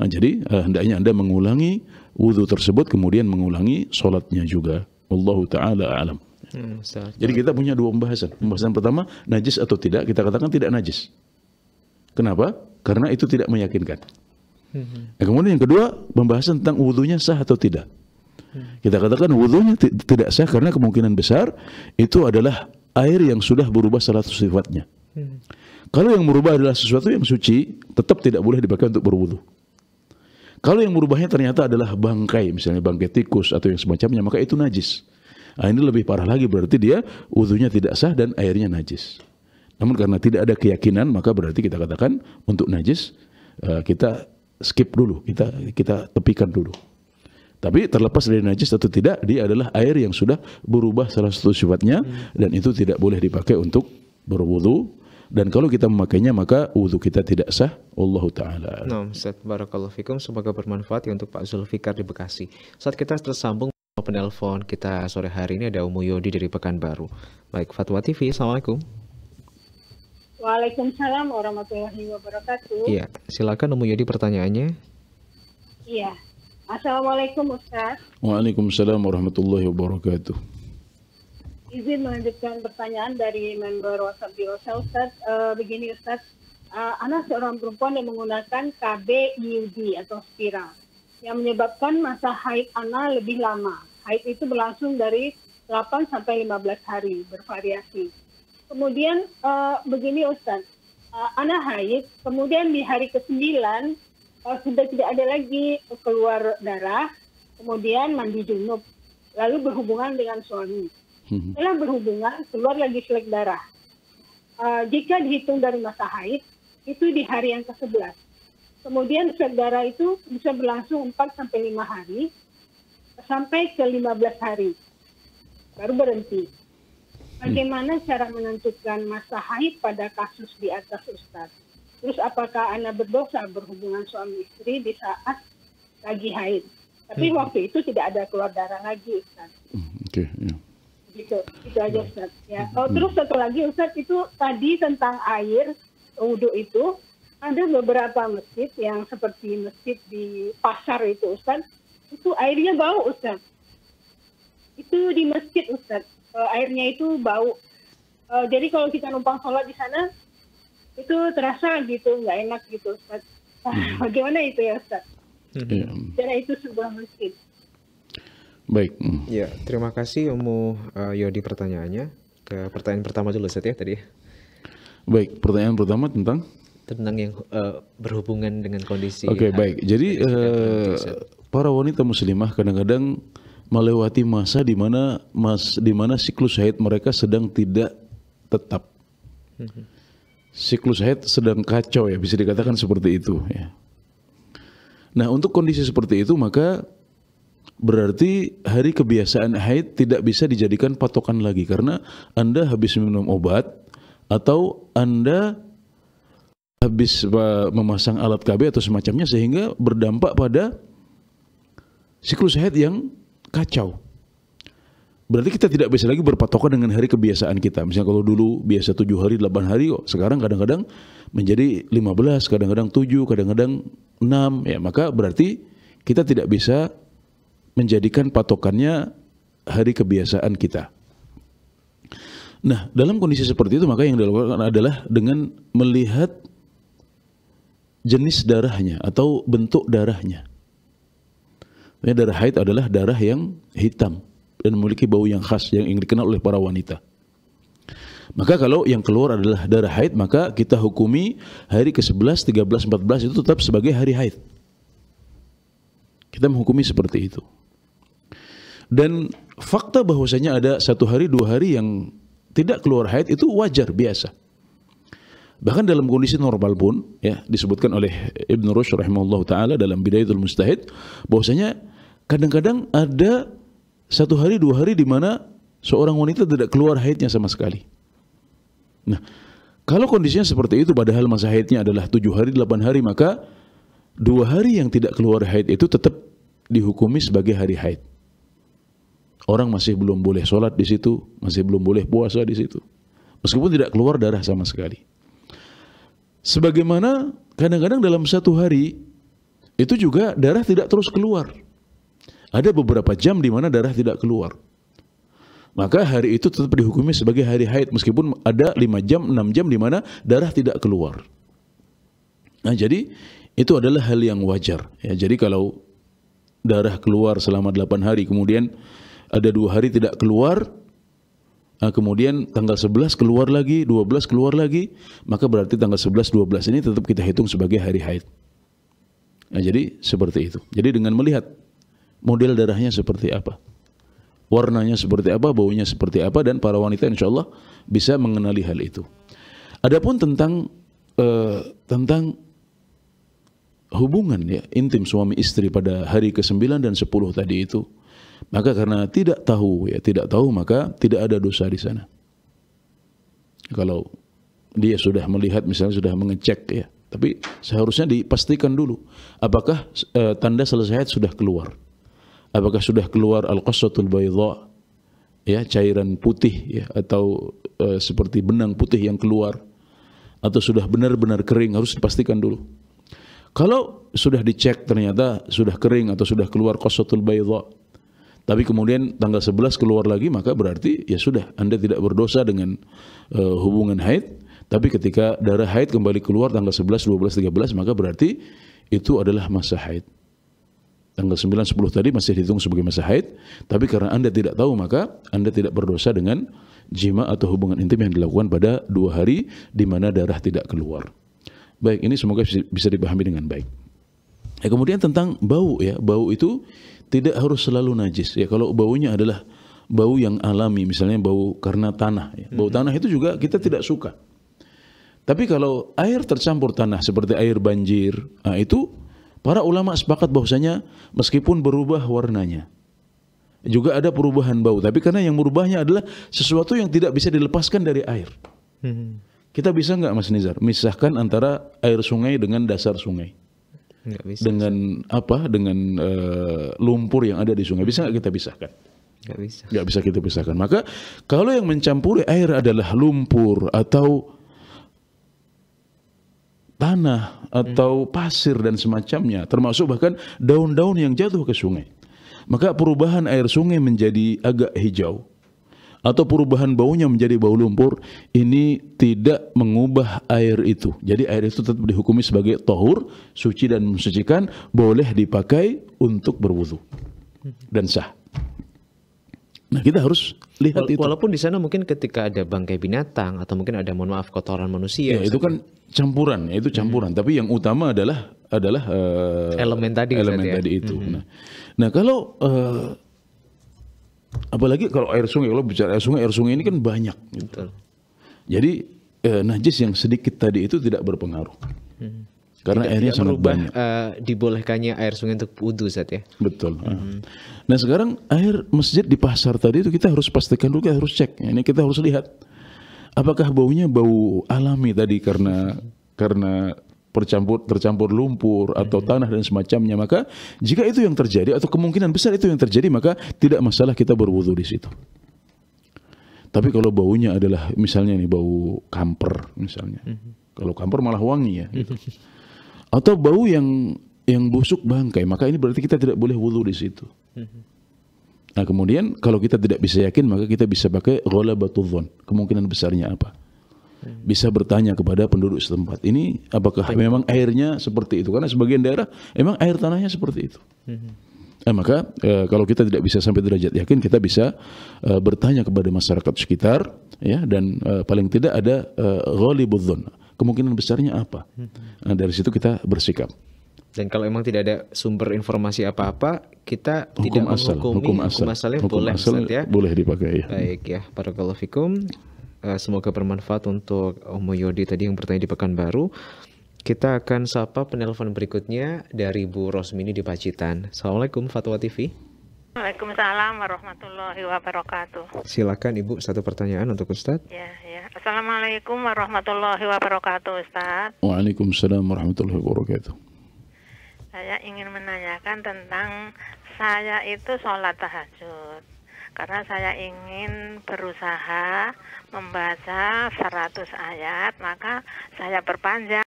Nah, jadi uh, hendaknya Anda mengulangi wudhu tersebut, kemudian mengulangi sholatnya juga. Allah Ta'ala alam. Hmm, jadi kita punya dua pembahasan. Pembahasan pertama, najis atau tidak, kita katakan tidak najis. Kenapa? Karena itu tidak meyakinkan. Hmm, hmm. Nah, kemudian yang kedua, pembahasan tentang wudhunya sah atau tidak. Hmm. Kita katakan wudhunya tidak sah karena kemungkinan besar itu adalah air yang sudah berubah salah satu sifatnya. Hmm. Kalau yang berubah adalah sesuatu yang suci, tetap tidak boleh dipakai untuk berwudhu. Kalau yang berubahnya ternyata adalah bangkai, misalnya bangkai tikus atau yang semacamnya, maka itu najis. Nah, ini lebih parah lagi, berarti dia wudhunya tidak sah dan airnya najis. Namun karena tidak ada keyakinan, maka berarti kita katakan untuk najis, eh, kita skip dulu, kita kita tepikan dulu. Tapi terlepas dari najis atau tidak, dia adalah air yang sudah berubah salah satu sifatnya hmm. dan itu tidak boleh dipakai untuk berwudu dan kalau kita memakainya maka wudhu kita tidak sah Allah taala. Nah, Ustaz barakallahu fikum semoga bermanfaat ya untuk Pak Zulfikar di Bekasi. Saat kita tersambung penelpon kita sore hari ini ada Umu Yodi dari Pekanbaru. Baik, Fatwa TV, Assalamualaikum. Waalaikumsalam warahmatullahi wabarakatuh. Iya, silakan Umu Yodi pertanyaannya. Iya, Assalamualaikum Ustaz. Waalaikumsalam warahmatullahi wabarakatuh. Izin melanjutkan pertanyaan dari member WhatsApp di Ustaz. E, begini Ustaz, e, anak seorang perempuan yang menggunakan KBIUD atau spiral yang menyebabkan masa haid anak lebih lama. Haid itu berlangsung dari 8 sampai 15 hari, bervariasi. Kemudian e, begini Ustaz, uh, anak haid, kemudian di hari ke-9 kalau sudah tidak ada lagi keluar darah, kemudian mandi junub, lalu berhubungan dengan suami. Hmm. Setelah berhubungan, keluar lagi selek darah. Uh, jika dihitung dari masa haid, itu di hari yang ke-11. Kemudian selek darah itu bisa berlangsung 4-5 hari, sampai ke 15 hari. Baru berhenti. Hmm. Bagaimana cara menentukan masa haid pada kasus di atas Ustadz? Terus apakah Anda berdosa berhubungan suami istri di saat lagi haid? Tapi hmm. waktu itu tidak ada keluar darah lagi, Ustaz. Hmm, oke, okay, ya. yeah. Gitu, itu aja ya. Ustaz. Ya. Hmm. Oh, terus satu lagi Ustaz, itu tadi tentang air wudhu itu, ada beberapa masjid yang seperti masjid di pasar itu Ustaz, itu airnya bau Ustaz. Itu di masjid Ustaz, eh, airnya itu bau. Eh, jadi kalau kita numpang sholat di sana, itu terasa gitu nggak enak gitu Ustaz. Ah, hmm. bagaimana itu ya Ustaz? karena hmm. iya. Cara itu sebuah masjid. Baik. Ya, terima kasih Umu uh, eh, Yodi pertanyaannya. Ke pertanyaan pertama dulu Ustaz ya tadi. Baik, pertanyaan pertama tentang tentang yang uh, berhubungan dengan kondisi. Oke, okay, baik. Jadi uh, para wanita muslimah kadang-kadang melewati masa di mana mas di mana siklus haid mereka sedang tidak tetap. Mm -hmm. hmm siklus head sedang kacau ya bisa dikatakan seperti itu ya. Nah untuk kondisi seperti itu maka berarti hari kebiasaan haid tidak bisa dijadikan patokan lagi karena anda habis minum obat atau anda habis eh, memasang alat KB atau semacamnya sehingga berdampak pada siklus haid yang kacau. Berarti kita tidak bisa lagi berpatokan dengan hari kebiasaan kita. Misalnya kalau dulu biasa tujuh hari, delapan hari, oh, sekarang kadang-kadang menjadi lima belas, kadang-kadang tujuh, kadang-kadang enam. Ya, maka berarti kita tidak bisa menjadikan patokannya hari kebiasaan kita. Nah, dalam kondisi seperti itu maka yang dilakukan adalah dengan melihat jenis darahnya atau bentuk darahnya. Ya, darah haid adalah darah yang hitam dan memiliki bau yang khas yang ingin dikenal oleh para wanita. Maka kalau yang keluar adalah darah haid, maka kita hukumi hari ke-11, 13, 14 itu tetap sebagai hari haid. Kita menghukumi seperti itu. Dan fakta bahwasanya ada satu hari, dua hari yang tidak keluar haid itu wajar, biasa. Bahkan dalam kondisi normal pun, ya disebutkan oleh Ibn Rushd rahimahullah ta'ala dalam Bidayatul Mustahid, bahwasanya kadang-kadang ada satu hari dua hari di mana seorang wanita tidak keluar haidnya sama sekali. Nah, kalau kondisinya seperti itu padahal masa haidnya adalah tujuh hari, delapan hari, maka dua hari yang tidak keluar haid itu tetap dihukumi sebagai hari haid. Orang masih belum boleh sholat di situ, masih belum boleh puasa di situ. Meskipun tidak keluar darah sama sekali. Sebagaimana kadang-kadang dalam satu hari itu juga darah tidak terus keluar. Ada beberapa jam di mana darah tidak keluar. Maka hari itu tetap dihukumi sebagai hari haid meskipun ada 5 jam, 6 jam di mana darah tidak keluar. Nah, jadi itu adalah hal yang wajar. Ya, jadi kalau darah keluar selama 8 hari kemudian ada dua hari tidak keluar, Nah, kemudian tanggal 11 keluar lagi, 12 keluar lagi, maka berarti tanggal 11, 12 ini tetap kita hitung sebagai hari haid. Nah, jadi seperti itu. Jadi dengan melihat model darahnya seperti apa, warnanya seperti apa, baunya seperti apa, dan para wanita insya Allah bisa mengenali hal itu. Adapun tentang uh, tentang hubungan ya intim suami istri pada hari ke-9 dan 10 tadi itu, maka karena tidak tahu ya tidak tahu maka tidak ada dosa di sana. Kalau dia sudah melihat misalnya sudah mengecek ya tapi seharusnya dipastikan dulu apakah e, tanda selesai sudah keluar apakah sudah keluar al-qassatul bayda ya cairan putih ya atau e, seperti benang putih yang keluar atau sudah benar-benar kering harus dipastikan dulu. Kalau sudah dicek ternyata sudah kering atau sudah keluar qassatul bayda tapi kemudian tanggal 11 keluar lagi maka berarti ya sudah Anda tidak berdosa dengan e, hubungan haid tapi ketika darah haid kembali keluar tanggal 11, 12, 13 maka berarti itu adalah masa haid tanggal 9 10 tadi masih dihitung sebagai masa haid tapi karena Anda tidak tahu maka Anda tidak berdosa dengan jima atau hubungan intim yang dilakukan pada dua hari di mana darah tidak keluar. Baik, ini semoga bisa dipahami dengan baik. Ya, kemudian tentang bau ya, bau itu tidak harus selalu najis ya. Kalau baunya adalah bau yang alami, misalnya bau karena tanah, ya. bau hmm. tanah itu juga kita tidak suka. Tapi kalau air tercampur tanah seperti air banjir, nah itu Para ulama sepakat bahwasanya meskipun berubah warnanya, juga ada perubahan bau. Tapi karena yang merubahnya adalah sesuatu yang tidak bisa dilepaskan dari air. Hmm. Kita bisa nggak Mas Nizar misahkan antara air sungai dengan dasar sungai? Nggak bisa. Dengan apa? Dengan uh, lumpur yang ada di sungai. Bisa nggak kita pisahkan? Nggak bisa. Nggak bisa kita pisahkan. Maka kalau yang mencampuri air adalah lumpur atau tanah atau hmm. pasir dan semacamnya, termasuk bahkan daun-daun yang jatuh ke sungai. Maka perubahan air sungai menjadi agak hijau atau perubahan baunya menjadi bau lumpur ini tidak mengubah air itu. Jadi air itu tetap dihukumi sebagai tohur, suci dan mensucikan, boleh dipakai untuk berwudhu dan sah. Nah, kita harus lihat Wala itu. Walaupun di sana mungkin ketika ada bangkai binatang atau mungkin ada mohon maaf kotoran manusia. Ya, itu kan campuran, ya itu campuran. Hmm. Tapi yang utama adalah adalah uh, elemen tadi elemen ya? tadi ya? itu. Hmm. Nah, nah kalau uh, apalagi kalau air sungai, kalau bicara air sungai, air sungai ini kan banyak gitu. Betul. Jadi eh, najis yang sedikit tadi itu tidak berpengaruh. Hmm. Karena tidak, airnya tidak sangat merubah, banyak. Uh, dibolehkannya air sungai untuk wudhu saat ya. Betul. Hmm. Nah sekarang air masjid di pasar tadi itu kita harus pastikan dulu, kita harus cek. Nah, ini kita harus lihat apakah baunya bau alami tadi karena karena tercampur tercampur lumpur atau hmm. tanah dan semacamnya maka jika itu yang terjadi atau kemungkinan besar itu yang terjadi maka tidak masalah kita berwudu di situ. Tapi kalau baunya adalah misalnya nih bau kamper misalnya. Hmm. Kalau kamper malah wangi ya gitu. atau bau yang yang busuk bangkai, maka ini berarti kita tidak boleh wudhu di situ. Mm-hmm. Nah kemudian kalau kita tidak bisa yakin maka kita bisa pakai rola batuvon. Kemungkinan besarnya apa? Mm-hmm. Bisa bertanya kepada penduduk setempat. Ini apakah memang airnya seperti itu? Karena sebagian daerah emang air tanahnya seperti itu. Nah, maka e, kalau kita tidak bisa sampai derajat yakin, kita bisa e, bertanya kepada masyarakat sekitar, ya, dan e, paling tidak ada e, ghalibudzon kemungkinan besarnya apa. Hmm. Nah, dari situ kita bersikap. Dan kalau emang tidak ada sumber informasi apa-apa, kita hukum tidak asal, menghukumi hukum asal, hukum asalnya hukum boleh, asal ya. boleh dipakai. Ya. Baik ya, para fikum. Eh, semoga bermanfaat untuk Om Yodi tadi yang bertanya di Pekanbaru. Kita akan sapa penelpon berikutnya dari Bu Rosmini di Pacitan. Assalamualaikum Fatwa TV. Waalaikumsalam warahmatullahi wabarakatuh. Silakan Ibu satu pertanyaan untuk Ustadz. Ya, ya. Assalamualaikum warahmatullahi wabarakatuh Ustadz. Waalaikumsalam warahmatullahi wabarakatuh. Saya ingin menanyakan tentang saya itu sholat tahajud karena saya ingin berusaha membaca 100 ayat maka saya perpanjang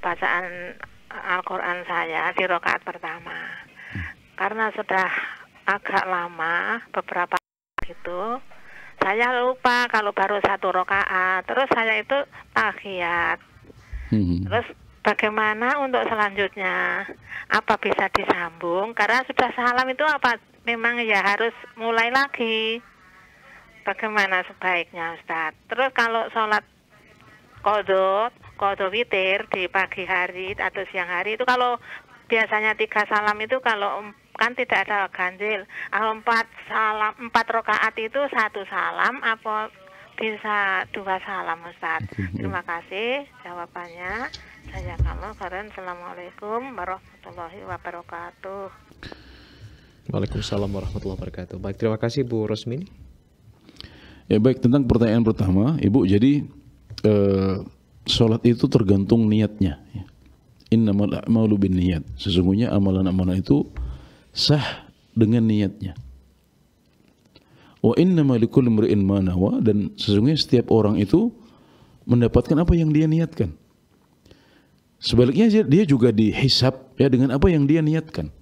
bacaan Al-Quran saya di rokaat pertama hmm. karena sudah agak lama beberapa itu saya lupa kalau baru satu rokaat terus saya itu tahiyat hmm. terus bagaimana untuk selanjutnya apa bisa disambung karena sudah salam itu apa memang ya harus mulai lagi bagaimana sebaiknya Ustaz terus kalau sholat kodok kodok witir di pagi hari atau siang hari itu kalau biasanya tiga salam itu kalau kan tidak ada ganjil. Kalau empat salam empat rokaat itu satu salam apa bisa dua salam Ustaz. Mhm. Terima kasih jawabannya. Saya kamu karen Assalamualaikum warahmatullahi wabarakatuh. Waalaikumsalam warahmatullahi wabarakatuh. Baik, terima kasih Bu Rosmini. Ya baik, tentang pertanyaan pertama, Ibu, jadi eh, sholat itu tergantung niatnya. Innamal a'malu bin niat. Sesungguhnya amalan-amalan itu sah dengan niatnya. Wa inna likulli imri'in manawa dan sesungguhnya setiap orang itu mendapatkan apa yang dia niatkan. Sebaliknya dia juga dihisap ya dengan apa yang dia niatkan.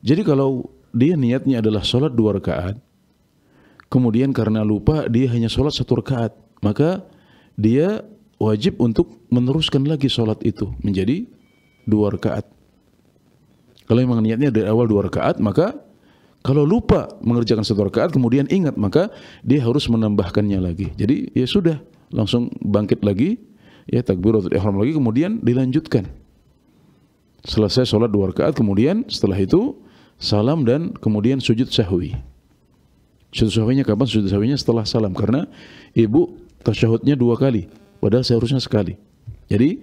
Jadi kalau dia niatnya adalah sholat dua rakaat, kemudian karena lupa dia hanya sholat satu rakaat, maka dia wajib untuk meneruskan lagi sholat itu menjadi dua rakaat. Kalau memang niatnya dari awal dua rakaat, maka kalau lupa mengerjakan satu rakaat kemudian ingat maka dia harus menambahkannya lagi. Jadi ya sudah langsung bangkit lagi ya takbiratul ihram lagi kemudian dilanjutkan. Selesai sholat dua rakaat kemudian setelah itu salam dan kemudian sujud sahwi. Sujud sahwinya kapan? Sujud sahwinya setelah salam karena ibu tasyahudnya dua kali padahal seharusnya sekali. Jadi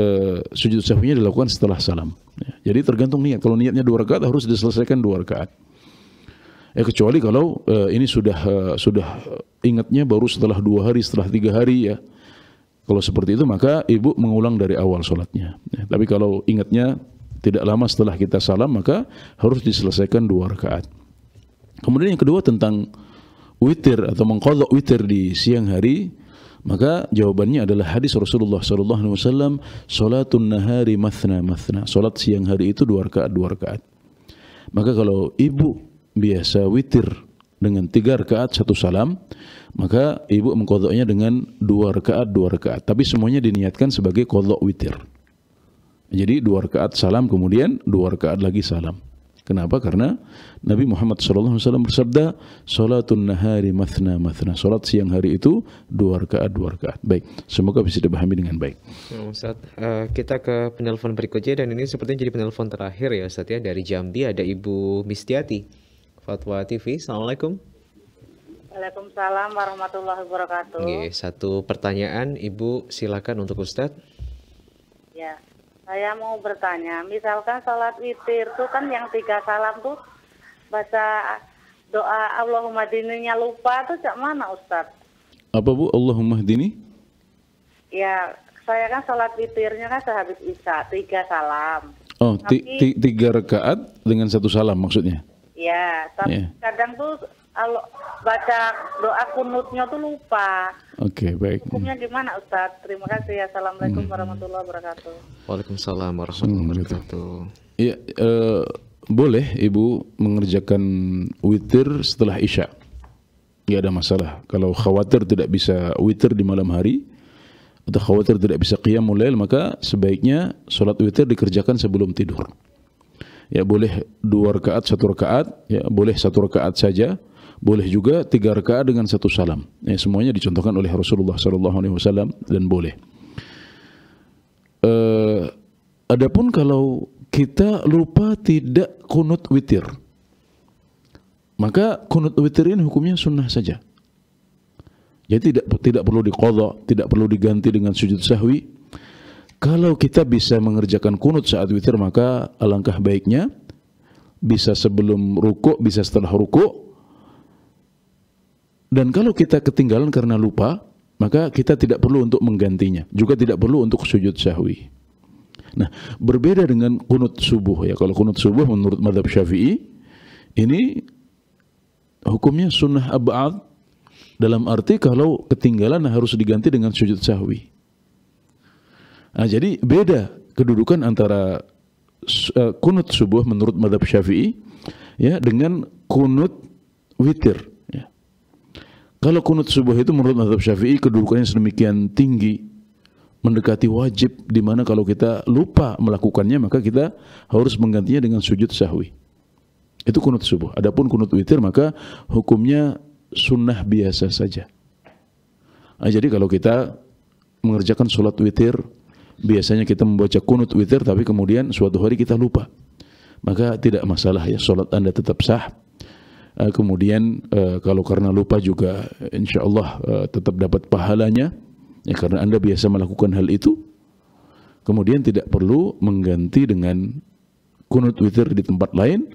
eh, sujud sahwinya dilakukan setelah salam. Ya, jadi tergantung niat. Kalau niatnya dua rakaat harus diselesaikan dua rakaat. Ya kecuali kalau uh, ini sudah uh, sudah ingatnya baru setelah dua hari, setelah tiga hari ya. Kalau seperti itu maka ibu mengulang dari awal sholatnya. Ya, tapi kalau ingatnya tidak lama setelah kita salam maka harus diselesaikan dua rakaat. Kemudian yang kedua tentang witir atau mengkodok witir di siang hari maka jawabannya adalah hadis Rasulullah sallallahu alaihi wasallam, "Salatun nahari mathna mathna." Salat siang hari itu dua rakaat, dua rakaat. Maka kalau ibu biasa witir dengan tiga rakaat satu salam, maka ibu mengkodoknya dengan dua rakaat dua rakaat. Tapi semuanya diniatkan sebagai kodok witir. Jadi dua rakaat salam kemudian dua rakaat lagi salam. Kenapa? Karena Nabi Muhammad SAW bersabda, Salatun nahari mathna mathna. Salat siang hari itu dua rakaat, dua rakaat. Baik, semoga bisa dipahami dengan baik. Nah, Ustaz, uh, kita ke penelpon berikutnya dan ini sepertinya jadi penelpon terakhir ya Ustaz ya. Dari Jambi ada Ibu Mistiati, Fatwa TV. Assalamualaikum. Waalaikumsalam warahmatullahi wabarakatuh. Oke, satu pertanyaan Ibu silakan untuk Ustadz. Saya mau bertanya, misalkan sholat witir itu kan yang tiga salam tuh baca doa Allahumma dininya lupa tuh cak mana Ustaz? Apa Bu? Allahumma dini? Ya, saya kan sholat witirnya kan sehabis isya, tiga salam. Oh, tapi, tiga rekaat dengan satu salam maksudnya? Ya, tapi ya. kadang tuh kalau baca doa kunutnya tuh lupa. Oke, okay, baik. Hukumnya gimana Ustaz? Terima kasih. Assalamualaikum hmm. warahmatullahi wabarakatuh. Waalaikumsalam warahmatullahi wabarakatuh. Iya, eh, boleh Ibu mengerjakan witir setelah Isya. Tidak ada masalah. Kalau khawatir tidak bisa witir di malam hari atau khawatir tidak bisa qiyam mulail maka sebaiknya sholat witir dikerjakan sebelum tidur. Ya boleh dua rakaat, satu rakaat, ya boleh satu rakaat saja boleh juga tiga rakaat dengan satu salam. Eh, semuanya dicontohkan oleh Rasulullah Sallallahu Alaihi Wasallam dan boleh. Uh, adapun kalau kita lupa tidak kunut witir, maka kunut witir ini hukumnya sunnah saja. Jadi ya, tidak tidak perlu dikodok, tidak perlu diganti dengan sujud sahwi. Kalau kita bisa mengerjakan kunut saat witir maka alangkah baiknya bisa sebelum rukuk, bisa setelah rukuk dan kalau kita ketinggalan karena lupa, maka kita tidak perlu untuk menggantinya. Juga tidak perlu untuk sujud sahwi. Nah, berbeda dengan kunut subuh ya. Kalau kunut subuh menurut madhab syafi'i, ini hukumnya sunnah ab'ad dalam arti kalau ketinggalan harus diganti dengan sujud sahwi. Nah, jadi beda kedudukan antara eh, kunut subuh menurut madhab syafi'i ya dengan kunut witir kalau kunut subuh itu menurut mazhab Syafi'i kedudukannya sedemikian tinggi mendekati wajib di mana kalau kita lupa melakukannya maka kita harus menggantinya dengan sujud sahwi. Itu kunut subuh. Adapun kunut witir maka hukumnya sunnah biasa saja. Nah, jadi kalau kita mengerjakan sholat witir, biasanya kita membaca kunut witir tapi kemudian suatu hari kita lupa. Maka tidak masalah ya sholat anda tetap sah Eh, kemudian eh, kalau karena lupa juga insya Allah eh, tetap dapat pahalanya ya karena anda biasa melakukan hal itu kemudian tidak perlu mengganti dengan kunut witir di tempat lain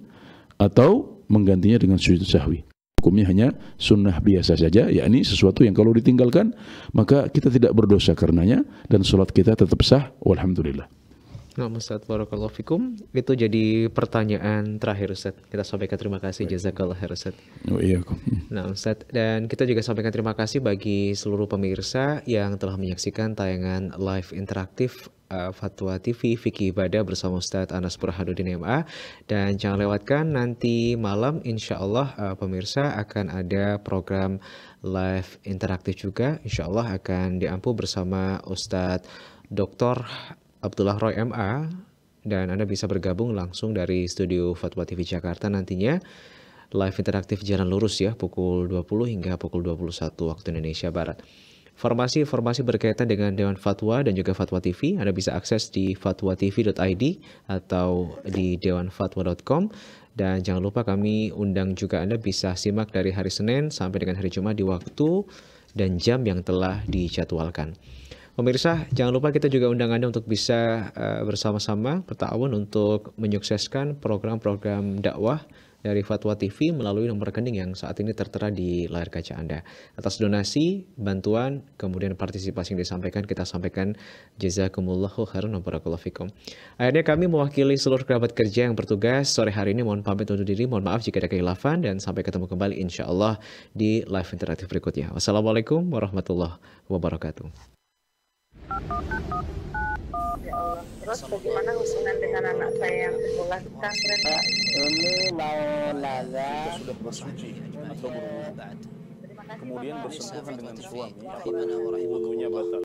atau menggantinya dengan sujud sahwi hukumnya hanya sunnah biasa saja yakni sesuatu yang kalau ditinggalkan maka kita tidak berdosa karenanya dan sholat kita tetap sah walhamdulillah Nah, Ustaz Barakallahu Fikum, itu jadi pertanyaan terakhir Ustaz. Kita sampaikan terima kasih jazakallah khair Ustaz. Oh iya, hmm. Nah Ustaz, dan kita juga sampaikan terima kasih bagi seluruh pemirsa yang telah menyaksikan tayangan live interaktif uh, Fatwa TV Fikih Ibadah bersama Ustadz Anas Burhanuddin MA dan jangan lewatkan nanti malam insya Allah uh, pemirsa akan ada program live interaktif juga insya Allah akan diampu bersama Ustadz Dr. Abdullah Roy MA dan Anda bisa bergabung langsung dari studio Fatwa TV Jakarta nantinya live interaktif jalan lurus ya pukul 20 hingga pukul 21 waktu Indonesia Barat. Informasi-informasi berkaitan dengan Dewan Fatwa dan juga Fatwa TV Anda bisa akses di fatwatv.id atau di dewanfatwa.com dan jangan lupa kami undang juga Anda bisa simak dari hari Senin sampai dengan hari Jumat di waktu dan jam yang telah dijadwalkan. Pemirsa, jangan lupa kita juga undang Anda untuk bisa eh, bersama-sama bertahun untuk menyukseskan program-program dakwah dari Fatwa TV melalui nomor rekening yang saat ini tertera di layar kaca Anda. Atas donasi, bantuan, kemudian partisipasi yang disampaikan, kita sampaikan jazakumullahu khairan wa barakallahu fikum. Akhirnya kami mewakili seluruh kerabat kerja yang bertugas sore hari ini mohon pamit untuk diri, mohon maaf jika ada kehilafan dan sampai ketemu kembali insya Allah di live interaktif berikutnya. Wassalamualaikum warahmatullahi wabarakatuh. Ya dengan anak saya yang sekolah di Ini mau lada. sudah bersuci atau berwudu. Kemudian bersentuhan dengan suami atau wudunya batal.